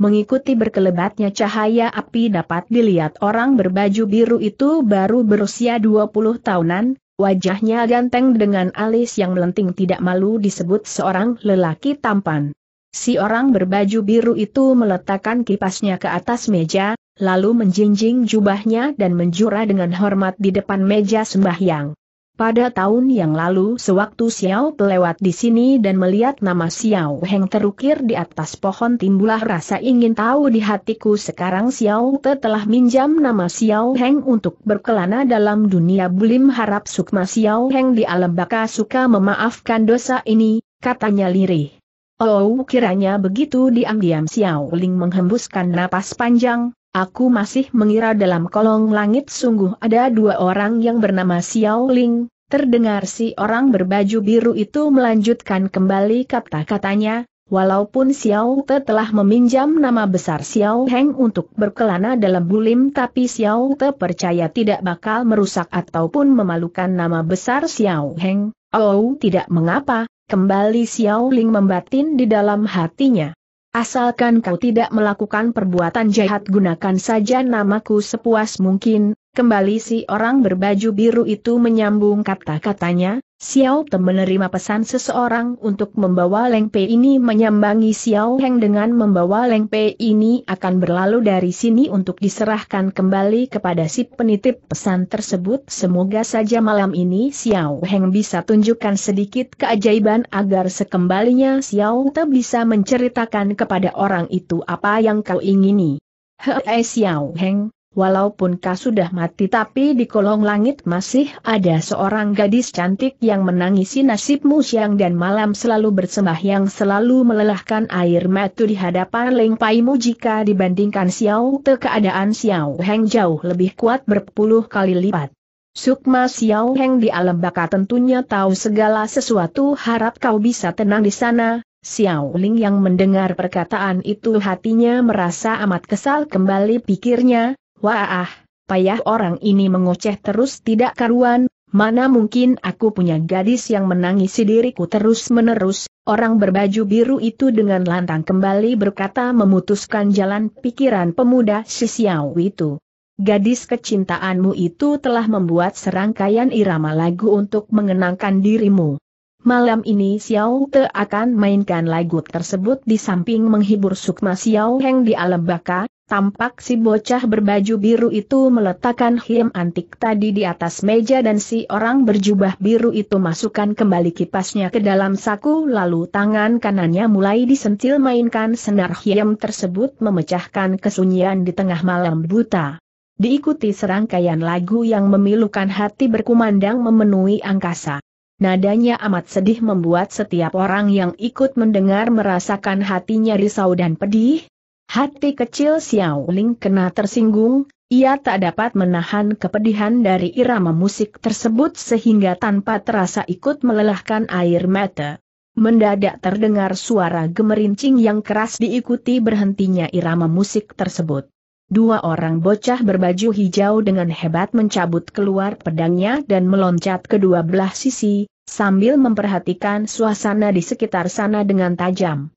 Mengikuti berkelebatnya cahaya api dapat dilihat orang berbaju biru itu baru berusia 20 tahunan, wajahnya ganteng dengan alis yang melenting tidak malu disebut seorang lelaki tampan. Si orang berbaju biru itu meletakkan kipasnya ke atas meja, lalu menjinjing jubahnya dan menjura dengan hormat di depan meja sembahyang. Pada tahun yang lalu sewaktu Xiao pelewat di sini dan melihat nama Xiao Heng terukir di atas pohon timbulah rasa ingin tahu di hatiku sekarang Xiao Te telah minjam nama Xiao Heng untuk berkelana dalam dunia bulim harap Sukma Xiao Heng di alam baka suka memaafkan dosa ini, katanya lirih. Oh kiranya begitu diam-diam Xiao Ling menghembuskan napas panjang, Aku masih mengira dalam kolong langit sungguh ada dua orang yang bernama Xiao Ling. Terdengar si orang berbaju biru itu melanjutkan kembali kata-katanya, walaupun Xiao Te telah meminjam nama besar Xiao Heng untuk berkelana dalam bulim tapi Xiao Te percaya tidak bakal merusak ataupun memalukan nama besar Xiao Heng. Oh, tidak mengapa, kembali Xiao Ling membatin di dalam hatinya. Asalkan kau tidak melakukan perbuatan jahat gunakan saja namaku sepuas mungkin, kembali si orang berbaju biru itu menyambung kata-katanya, Xiao Te menerima pesan seseorang untuk membawa Leng Pei ini menyambangi Xiao Heng dengan membawa Leng Pei ini akan berlalu dari sini untuk diserahkan kembali kepada si penitip pesan tersebut. Semoga saja malam ini Xiao Heng bisa tunjukkan sedikit keajaiban agar sekembalinya Xiao Te bisa menceritakan kepada orang itu apa yang kau ingini. Hei Xiao Heng, Walaupun kau sudah mati tapi di kolong langit masih ada seorang gadis cantik yang menangisi nasibmu siang dan malam selalu yang selalu melelahkan air mata di hadapan Leng Paimu jika dibandingkan Xiao Te keadaan Xiao Heng jauh lebih kuat berpuluh kali lipat. Sukma Xiao Heng di alam baka tentunya tahu segala sesuatu harap kau bisa tenang di sana, Xiao Ling yang mendengar perkataan itu hatinya merasa amat kesal kembali pikirnya, Wah, payah orang ini mengoceh terus tidak karuan, mana mungkin aku punya gadis yang menangisi diriku terus-menerus, orang berbaju biru itu dengan lantang kembali berkata memutuskan jalan pikiran pemuda si Xiao itu. Gadis kecintaanmu itu telah membuat serangkaian irama lagu untuk mengenangkan dirimu. Malam ini Xiao Te akan mainkan lagu tersebut di samping menghibur Sukma Xiao Heng di alam baka, Tampak si bocah berbaju biru itu meletakkan hiem antik tadi di atas meja dan si orang berjubah biru itu masukkan kembali kipasnya ke dalam saku lalu tangan kanannya mulai disentil mainkan senar hiem tersebut memecahkan kesunyian di tengah malam buta. Diikuti serangkaian lagu yang memilukan hati berkumandang memenuhi angkasa. Nadanya amat sedih membuat setiap orang yang ikut mendengar merasakan hatinya risau dan pedih, Hati kecil Xiao Ling kena tersinggung, ia tak dapat menahan kepedihan dari irama musik tersebut sehingga tanpa terasa ikut melelahkan air mata. Mendadak terdengar suara gemerincing yang keras diikuti berhentinya irama musik tersebut. Dua orang bocah berbaju hijau dengan hebat mencabut keluar pedangnya dan meloncat ke dua belah sisi, sambil memperhatikan suasana di sekitar sana dengan tajam.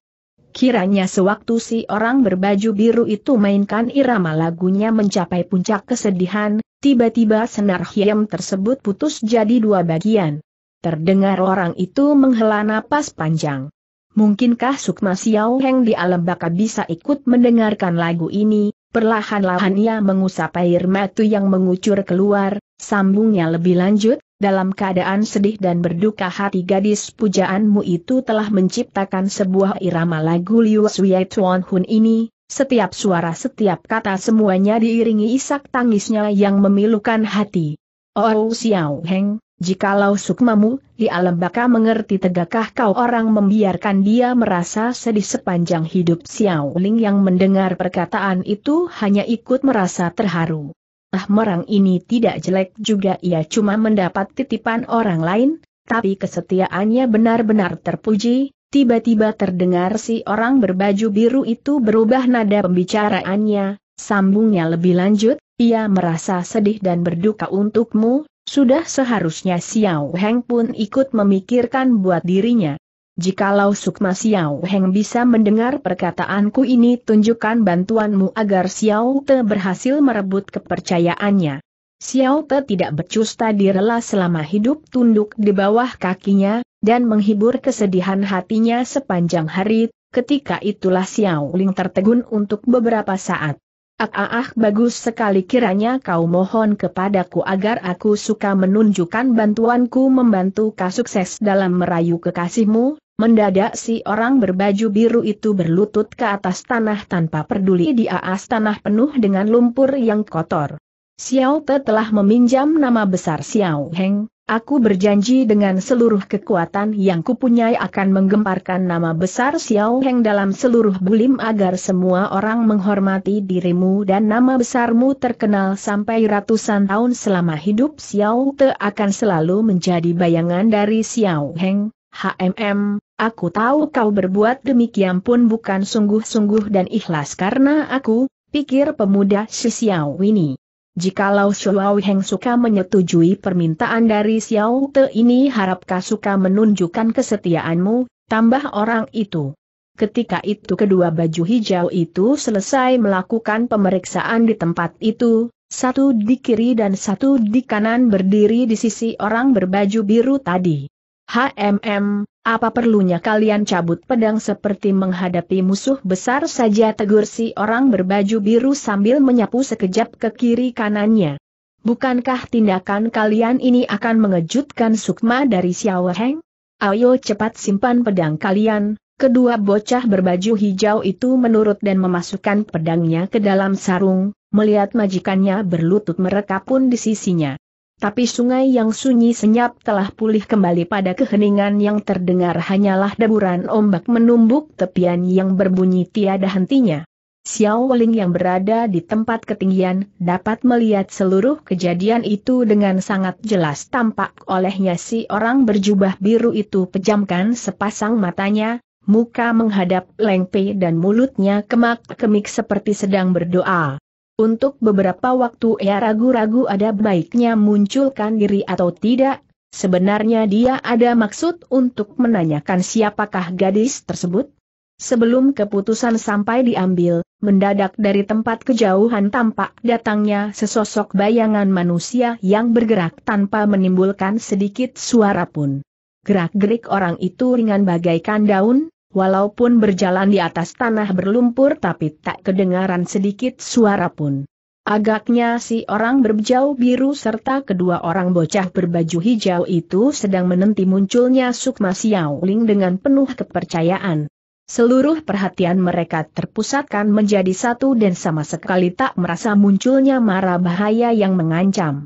Kiranya sewaktu si orang berbaju biru itu mainkan irama lagunya mencapai puncak kesedihan, tiba-tiba senar hiam tersebut putus jadi dua bagian. Terdengar orang itu menghela napas panjang. Mungkinkah Sukma Xiao Heng di alam baka bisa ikut mendengarkan lagu ini? Perlahan-lahan ia mengusap air matu yang mengucur keluar, sambungnya lebih lanjut, dalam keadaan sedih dan berduka hati gadis pujaanmu itu telah menciptakan sebuah irama lagu Liu Suyai Chuan Hun ini, setiap suara setiap kata semuanya diiringi isak tangisnya yang memilukan hati. Oh Xiao Heng, jikalau sukmamu, di alam baka mengerti tegakkah kau orang membiarkan dia merasa sedih sepanjang hidup Xiao Ling yang mendengar perkataan itu hanya ikut merasa terharu. Ah merang ini tidak jelek juga ia cuma mendapat titipan orang lain, tapi kesetiaannya benar-benar terpuji, tiba-tiba terdengar si orang berbaju biru itu berubah nada pembicaraannya, sambungnya lebih lanjut, ia merasa sedih dan berduka untukmu, sudah seharusnya Xiao Heng pun ikut memikirkan buat dirinya. Jikalau Sukma Xiao Heng bisa mendengar perkataanku ini tunjukkan bantuanmu agar Xiao Te berhasil merebut kepercayaannya. Xiao Te tidak tadi rela selama hidup tunduk di bawah kakinya, dan menghibur kesedihan hatinya sepanjang hari, ketika itulah Xiao Ling tertegun untuk beberapa saat. Ah, ah, ah bagus sekali kiranya kau mohon kepadaku agar aku suka menunjukkan bantuanku membantu kau sukses dalam merayu kekasihmu, Mendadak si orang berbaju biru itu berlutut ke atas tanah tanpa peduli di atas tanah penuh dengan lumpur yang kotor. Xiao Te telah meminjam nama besar Xiao Heng, aku berjanji dengan seluruh kekuatan yang kupunyai akan menggemparkan nama besar Xiao Heng dalam seluruh bulim agar semua orang menghormati dirimu dan nama besarmu terkenal sampai ratusan tahun selama hidup Xiao Te akan selalu menjadi bayangan dari Xiao Heng, HMM, aku tahu kau berbuat demikian pun bukan sungguh-sungguh dan ikhlas karena aku, pikir pemuda si Xiao ini. Jikalau Xiao Heng suka menyetujui permintaan dari Xiao Te ini harapkah suka menunjukkan kesetiaanmu, tambah orang itu. Ketika itu kedua baju hijau itu selesai melakukan pemeriksaan di tempat itu, satu di kiri dan satu di kanan berdiri di sisi orang berbaju biru tadi. HMM, apa perlunya kalian cabut pedang seperti menghadapi musuh besar saja tegur si orang berbaju biru sambil menyapu sekejap ke kiri kanannya. Bukankah tindakan kalian ini akan mengejutkan sukma dari Xiao Heng? Ayo cepat simpan pedang kalian, kedua bocah berbaju hijau itu menurut dan memasukkan pedangnya ke dalam sarung, melihat majikannya berlutut mereka pun di sisinya. Tapi sungai yang sunyi senyap telah pulih kembali pada keheningan yang terdengar hanyalah deburan ombak menumbuk tepian yang berbunyi tiada hentinya. Xiao Weling yang berada di tempat ketinggian dapat melihat seluruh kejadian itu dengan sangat jelas tampak olehnya si orang berjubah biru itu pejamkan sepasang matanya, muka menghadap lengpe dan mulutnya kemak-kemik seperti sedang berdoa. Untuk beberapa waktu ia ragu-ragu ada baiknya munculkan diri atau tidak, sebenarnya dia ada maksud untuk menanyakan siapakah gadis tersebut. Sebelum keputusan sampai diambil, mendadak dari tempat kejauhan tampak datangnya sesosok bayangan manusia yang bergerak tanpa menimbulkan sedikit suara pun. Gerak-gerik orang itu ringan bagaikan daun, walaupun berjalan di atas tanah berlumpur tapi tak kedengaran sedikit suara pun. Agaknya si orang berbejau biru serta kedua orang bocah berbaju hijau itu sedang menanti munculnya Sukma Ling dengan penuh kepercayaan. Seluruh perhatian mereka terpusatkan menjadi satu dan sama sekali tak merasa munculnya mara bahaya yang mengancam.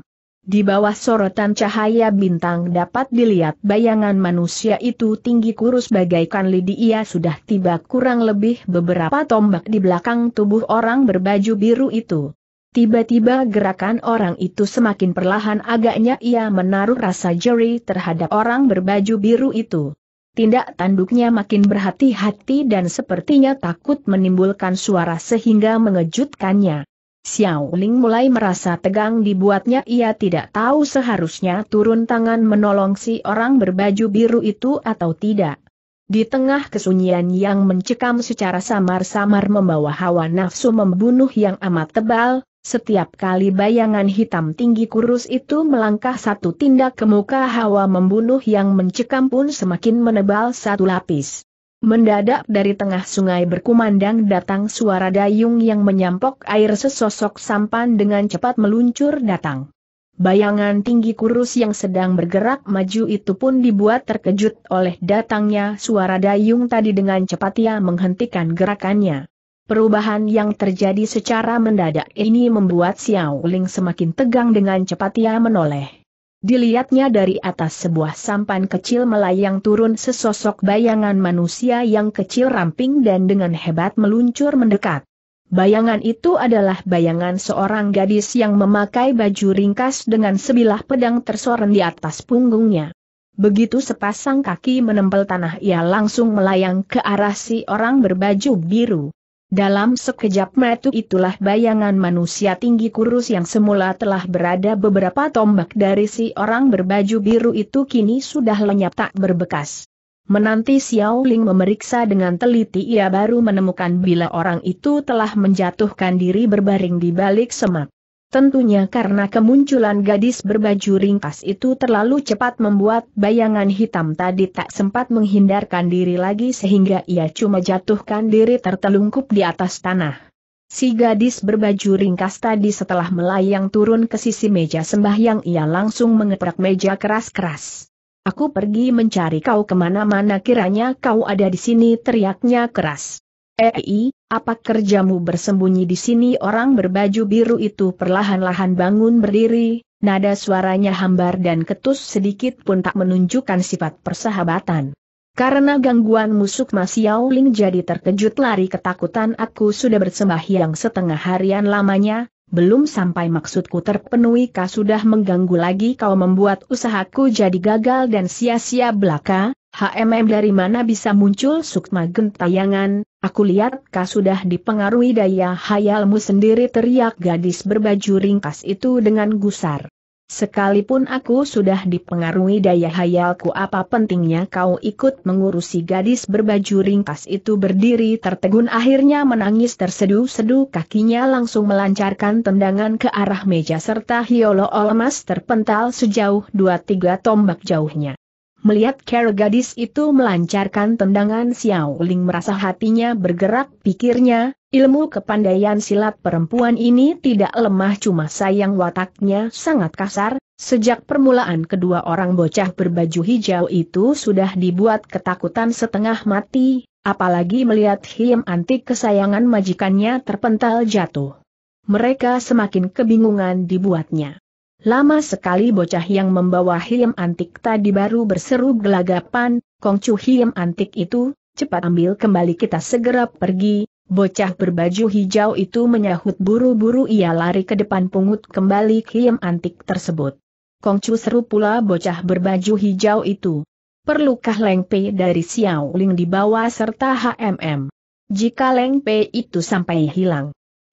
Di bawah sorotan cahaya bintang dapat dilihat bayangan manusia itu tinggi kurus bagaikan lidi ia sudah tiba kurang lebih beberapa tombak di belakang tubuh orang berbaju biru itu. Tiba-tiba gerakan orang itu semakin perlahan agaknya ia menaruh rasa jeri terhadap orang berbaju biru itu. Tindak tanduknya makin berhati-hati dan sepertinya takut menimbulkan suara sehingga mengejutkannya. Xiao Ling mulai merasa tegang dibuatnya ia tidak tahu seharusnya turun tangan menolong si orang berbaju biru itu atau tidak. Di tengah kesunyian yang mencekam secara samar-samar membawa hawa nafsu membunuh yang amat tebal, setiap kali bayangan hitam tinggi kurus itu melangkah satu tindak ke muka hawa membunuh yang mencekam pun semakin menebal satu lapis. Mendadak dari tengah sungai berkumandang datang suara dayung yang menyampok air sesosok sampan dengan cepat meluncur datang. Bayangan tinggi kurus yang sedang bergerak maju itu pun dibuat terkejut oleh datangnya suara dayung tadi dengan cepat ia menghentikan gerakannya. Perubahan yang terjadi secara mendadak ini membuat Xiao Ling semakin tegang dengan cepat ia menoleh. Dilihatnya dari atas sebuah sampan kecil melayang turun sesosok bayangan manusia yang kecil ramping dan dengan hebat meluncur mendekat. Bayangan itu adalah bayangan seorang gadis yang memakai baju ringkas dengan sebilah pedang tersoren di atas punggungnya. Begitu sepasang kaki menempel tanah ia langsung melayang ke arah si orang berbaju biru. Dalam sekejap mata itulah bayangan manusia tinggi kurus yang semula telah berada beberapa tombak dari si orang berbaju biru itu kini sudah lenyap tak berbekas. Menanti Xiao Ling memeriksa dengan teliti ia baru menemukan bila orang itu telah menjatuhkan diri berbaring di balik semak. Tentunya karena kemunculan gadis berbaju ringkas itu terlalu cepat membuat bayangan hitam tadi tak sempat menghindarkan diri lagi sehingga ia cuma jatuhkan diri tertelungkup di atas tanah. Si gadis berbaju ringkas tadi setelah melayang turun ke sisi meja sembahyang ia langsung mengeprak meja keras-keras. Aku pergi mencari kau kemana-mana kiranya kau ada di sini teriaknya keras. Ei, apa kerjamu bersembunyi di sini orang berbaju biru itu perlahan-lahan bangun berdiri, nada suaranya hambar dan ketus sedikit pun tak menunjukkan sifat persahabatan. Karena gangguan musuh Mas Yao Ling jadi terkejut lari ketakutan aku sudah bersembahyang setengah harian lamanya, belum sampai maksudku terpenuhi kau sudah mengganggu lagi kau membuat usahaku jadi gagal dan sia-sia belaka, HMM dari mana bisa muncul sukma gentayangan, aku lihat kau sudah dipengaruhi daya hayalmu sendiri teriak gadis berbaju ringkas itu dengan gusar. Sekalipun aku sudah dipengaruhi daya hayalku apa pentingnya kau ikut mengurusi gadis berbaju ringkas itu berdiri tertegun akhirnya menangis tersedu-sedu kakinya langsung melancarkan tendangan ke arah meja serta hiolo olmas terpental sejauh dua tiga tombak jauhnya. Melihat cara gadis itu melancarkan tendangan Xiao Ling merasa hatinya bergerak pikirnya, ilmu kepandaian silat perempuan ini tidak lemah cuma sayang wataknya sangat kasar, sejak permulaan kedua orang bocah berbaju hijau itu sudah dibuat ketakutan setengah mati, apalagi melihat Hiem antik kesayangan majikannya terpental jatuh. Mereka semakin kebingungan dibuatnya. Lama sekali bocah yang membawa hiem antik tadi baru berseru gelagapan, kongcu hiem antik itu, cepat ambil kembali kita segera pergi, bocah berbaju hijau itu menyahut buru-buru ia lari ke depan pungut kembali hiem antik tersebut. Kongcu seru pula bocah berbaju hijau itu. Perlukah Leng Pei dari Xiao Ling dibawa serta HMM? Jika Leng Pei itu sampai hilang,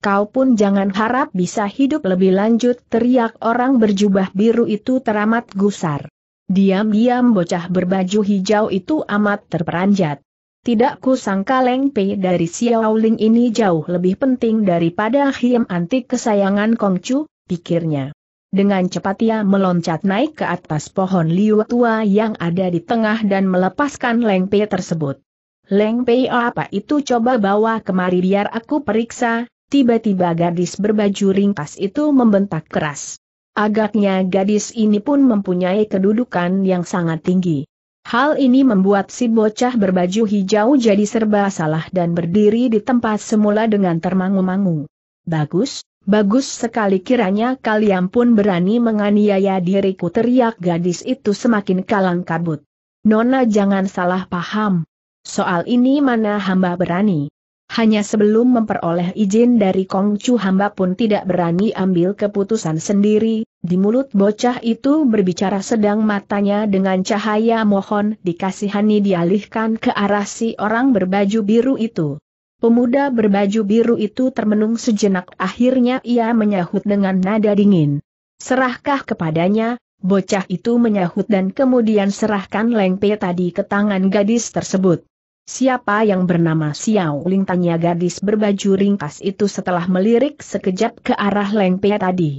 kau pun jangan harap bisa hidup lebih lanjut teriak orang berjubah biru itu teramat gusar. Diam-diam bocah berbaju hijau itu amat terperanjat. Tidak kusangka Leng Pei dari Xiaoling ini jauh lebih penting daripada Hiem antik kesayangan Kong Chu, pikirnya. Dengan cepat ia meloncat naik ke atas pohon liu tua yang ada di tengah dan melepaskan Leng Pei tersebut. Leng Pei apa itu coba bawa kemari biar aku periksa, tiba-tiba gadis berbaju ringkas itu membentak keras. Agaknya gadis ini pun mempunyai kedudukan yang sangat tinggi. Hal ini membuat si bocah berbaju hijau jadi serba salah dan berdiri di tempat semula dengan termangu-mangu. Bagus, bagus sekali kiranya kalian pun berani menganiaya diriku teriak gadis itu semakin kalang kabut. Nona jangan salah paham. Soal ini mana hamba berani. Hanya sebelum memperoleh izin dari Kong Chu hamba pun tidak berani ambil keputusan sendiri, di mulut bocah itu berbicara sedang matanya dengan cahaya mohon dikasihani dialihkan ke arah si orang berbaju biru itu. Pemuda berbaju biru itu termenung sejenak akhirnya ia menyahut dengan nada dingin. Serahkah kepadanya, bocah itu menyahut dan kemudian serahkan lengpe tadi ke tangan gadis tersebut. Siapa yang bernama Xiao Ling tanya gadis berbaju ringkas itu setelah melirik sekejap ke arah Leng Pei tadi.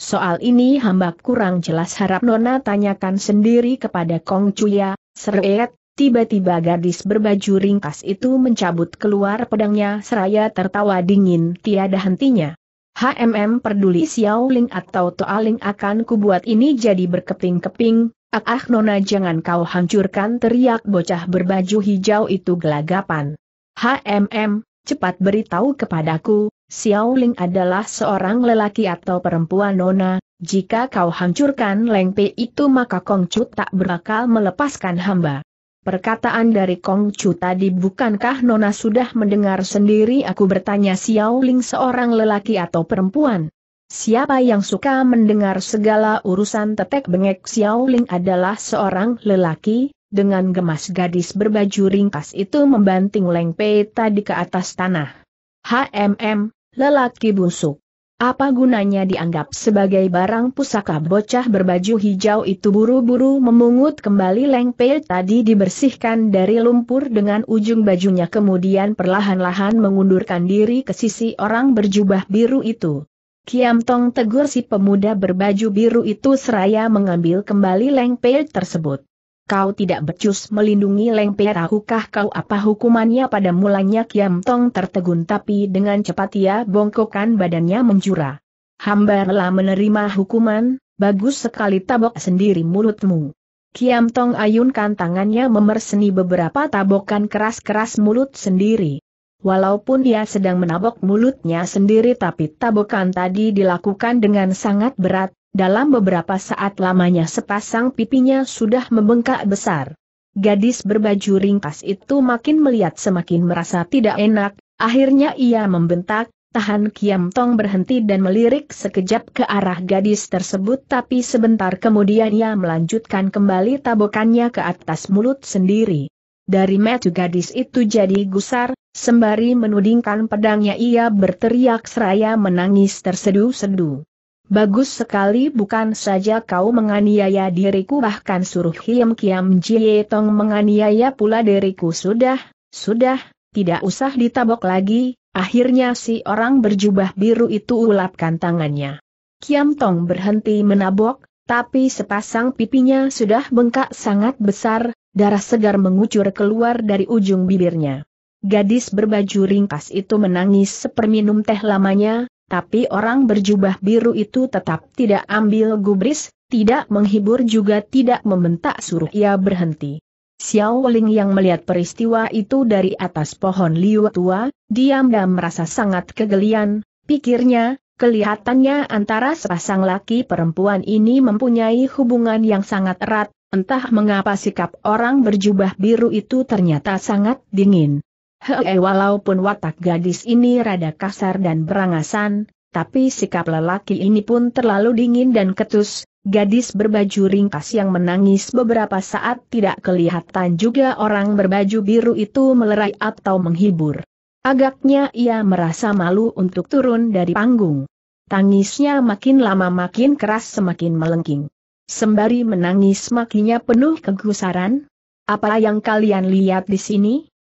Soal ini hamba kurang jelas harap Nona tanyakan sendiri kepada Kong Chuya. Seret, tiba-tiba gadis berbaju ringkas itu mencabut keluar pedangnya seraya tertawa dingin tiada hentinya. HMM peduli Xiao Ling atau Toa Ling akan kubuat ini jadi berkeping-keping, Ah, ah Nona jangan kau hancurkan teriak bocah berbaju hijau itu gelagapan. HMM, cepat beritahu kepadaku, Xiao Ling adalah seorang lelaki atau perempuan Nona, jika kau hancurkan Lengpe itu maka Chu tak berakal melepaskan hamba. Perkataan dari Chu tadi bukankah Nona sudah mendengar sendiri aku bertanya Xiao Ling seorang lelaki atau perempuan? Siapa yang suka mendengar segala urusan tetek bengek Ling adalah seorang lelaki, dengan gemas gadis berbaju ringkas itu membanting Leng Pei tadi ke atas tanah. HMM, lelaki busuk. Apa gunanya dianggap sebagai barang pusaka bocah berbaju hijau itu buru-buru memungut kembali Leng Pei tadi dibersihkan dari lumpur dengan ujung bajunya kemudian perlahan-lahan mengundurkan diri ke sisi orang berjubah biru itu. Kiam Tong tegur si pemuda berbaju biru itu seraya mengambil kembali Leng Pei tersebut. Kau tidak becus melindungi Leng Pei tahukah kau apa hukumannya pada mulanya Kiam Tong tertegun tapi dengan cepat ia bongkokkan badannya menjura. Hamba rela menerima hukuman, bagus sekali tabok sendiri mulutmu. Kiam Tong ayunkan tangannya memerseni beberapa tabokan keras-keras mulut sendiri. Walaupun ia sedang menabok mulutnya sendiri tapi tabokan tadi dilakukan dengan sangat berat, dalam beberapa saat lamanya sepasang pipinya sudah membengkak besar. Gadis berbaju ringkas itu makin melihat semakin merasa tidak enak, akhirnya ia membentak, Tahan Kiam Tong berhenti dan melirik sekejap ke arah gadis tersebut tapi sebentar kemudian ia melanjutkan kembali tabokannya ke atas mulut sendiri. Dari metu gadis itu jadi gusar, Sembari menudingkan pedangnya ia berteriak seraya menangis terseduh-seduh. Bagus sekali bukan saja kau menganiaya diriku bahkan suruh Hiem Kiam Jie Tong menganiaya pula diriku sudah, sudah, tidak usah ditabok lagi, akhirnya si orang berjubah biru itu ulapkan tangannya. Kiam Tong berhenti menabok, tapi sepasang pipinya sudah bengkak sangat besar, darah segar mengucur keluar dari ujung bibirnya. Gadis berbaju ringkas itu menangis seperminum teh lamanya, tapi orang berjubah biru itu tetap tidak ambil gubris, tidak menghibur juga tidak membentak suruh ia berhenti. Xiao Ling yang melihat peristiwa itu dari atas pohon liu tua, diam dan merasa sangat kegelian, pikirnya, kelihatannya antara sepasang laki perempuan ini mempunyai hubungan yang sangat erat, entah mengapa sikap orang berjubah biru itu ternyata sangat dingin eh, walaupun watak gadis ini rada kasar dan berangasan, tapi sikap lelaki ini pun terlalu dingin dan ketus, gadis berbaju ringkas yang menangis beberapa saat tidak kelihatan juga orang berbaju biru itu melerai atau menghibur. Agaknya ia merasa malu untuk turun dari panggung. Tangisnya makin lama makin keras semakin melengking. Sembari menangis makinya penuh kegusaran. Apa yang kalian lihat di sini?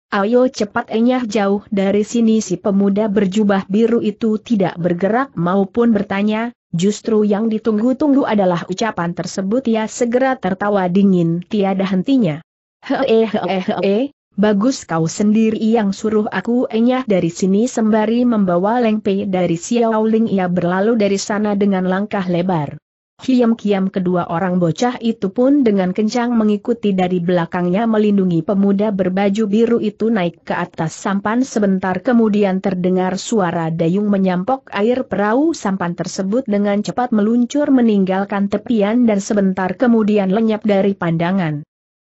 Ayo cepat enyah jauh dari sini si pemuda berjubah biru itu tidak bergerak maupun bertanya, justru yang ditunggu-tunggu adalah ucapan tersebut ia segera tertawa dingin tiada hentinya. Hee hee hee, bagus kau sendiri yang suruh aku enyah dari sini sembari membawa lengpe dari Xiaoling ia berlalu dari sana dengan langkah lebar. Kiam-kiam kedua orang bocah itu pun dengan kencang mengikuti dari belakangnya melindungi pemuda berbaju biru itu naik ke atas sampan sebentar kemudian terdengar suara dayung menyampok air perahu sampan tersebut dengan cepat meluncur meninggalkan tepian dan sebentar kemudian lenyap dari pandangan.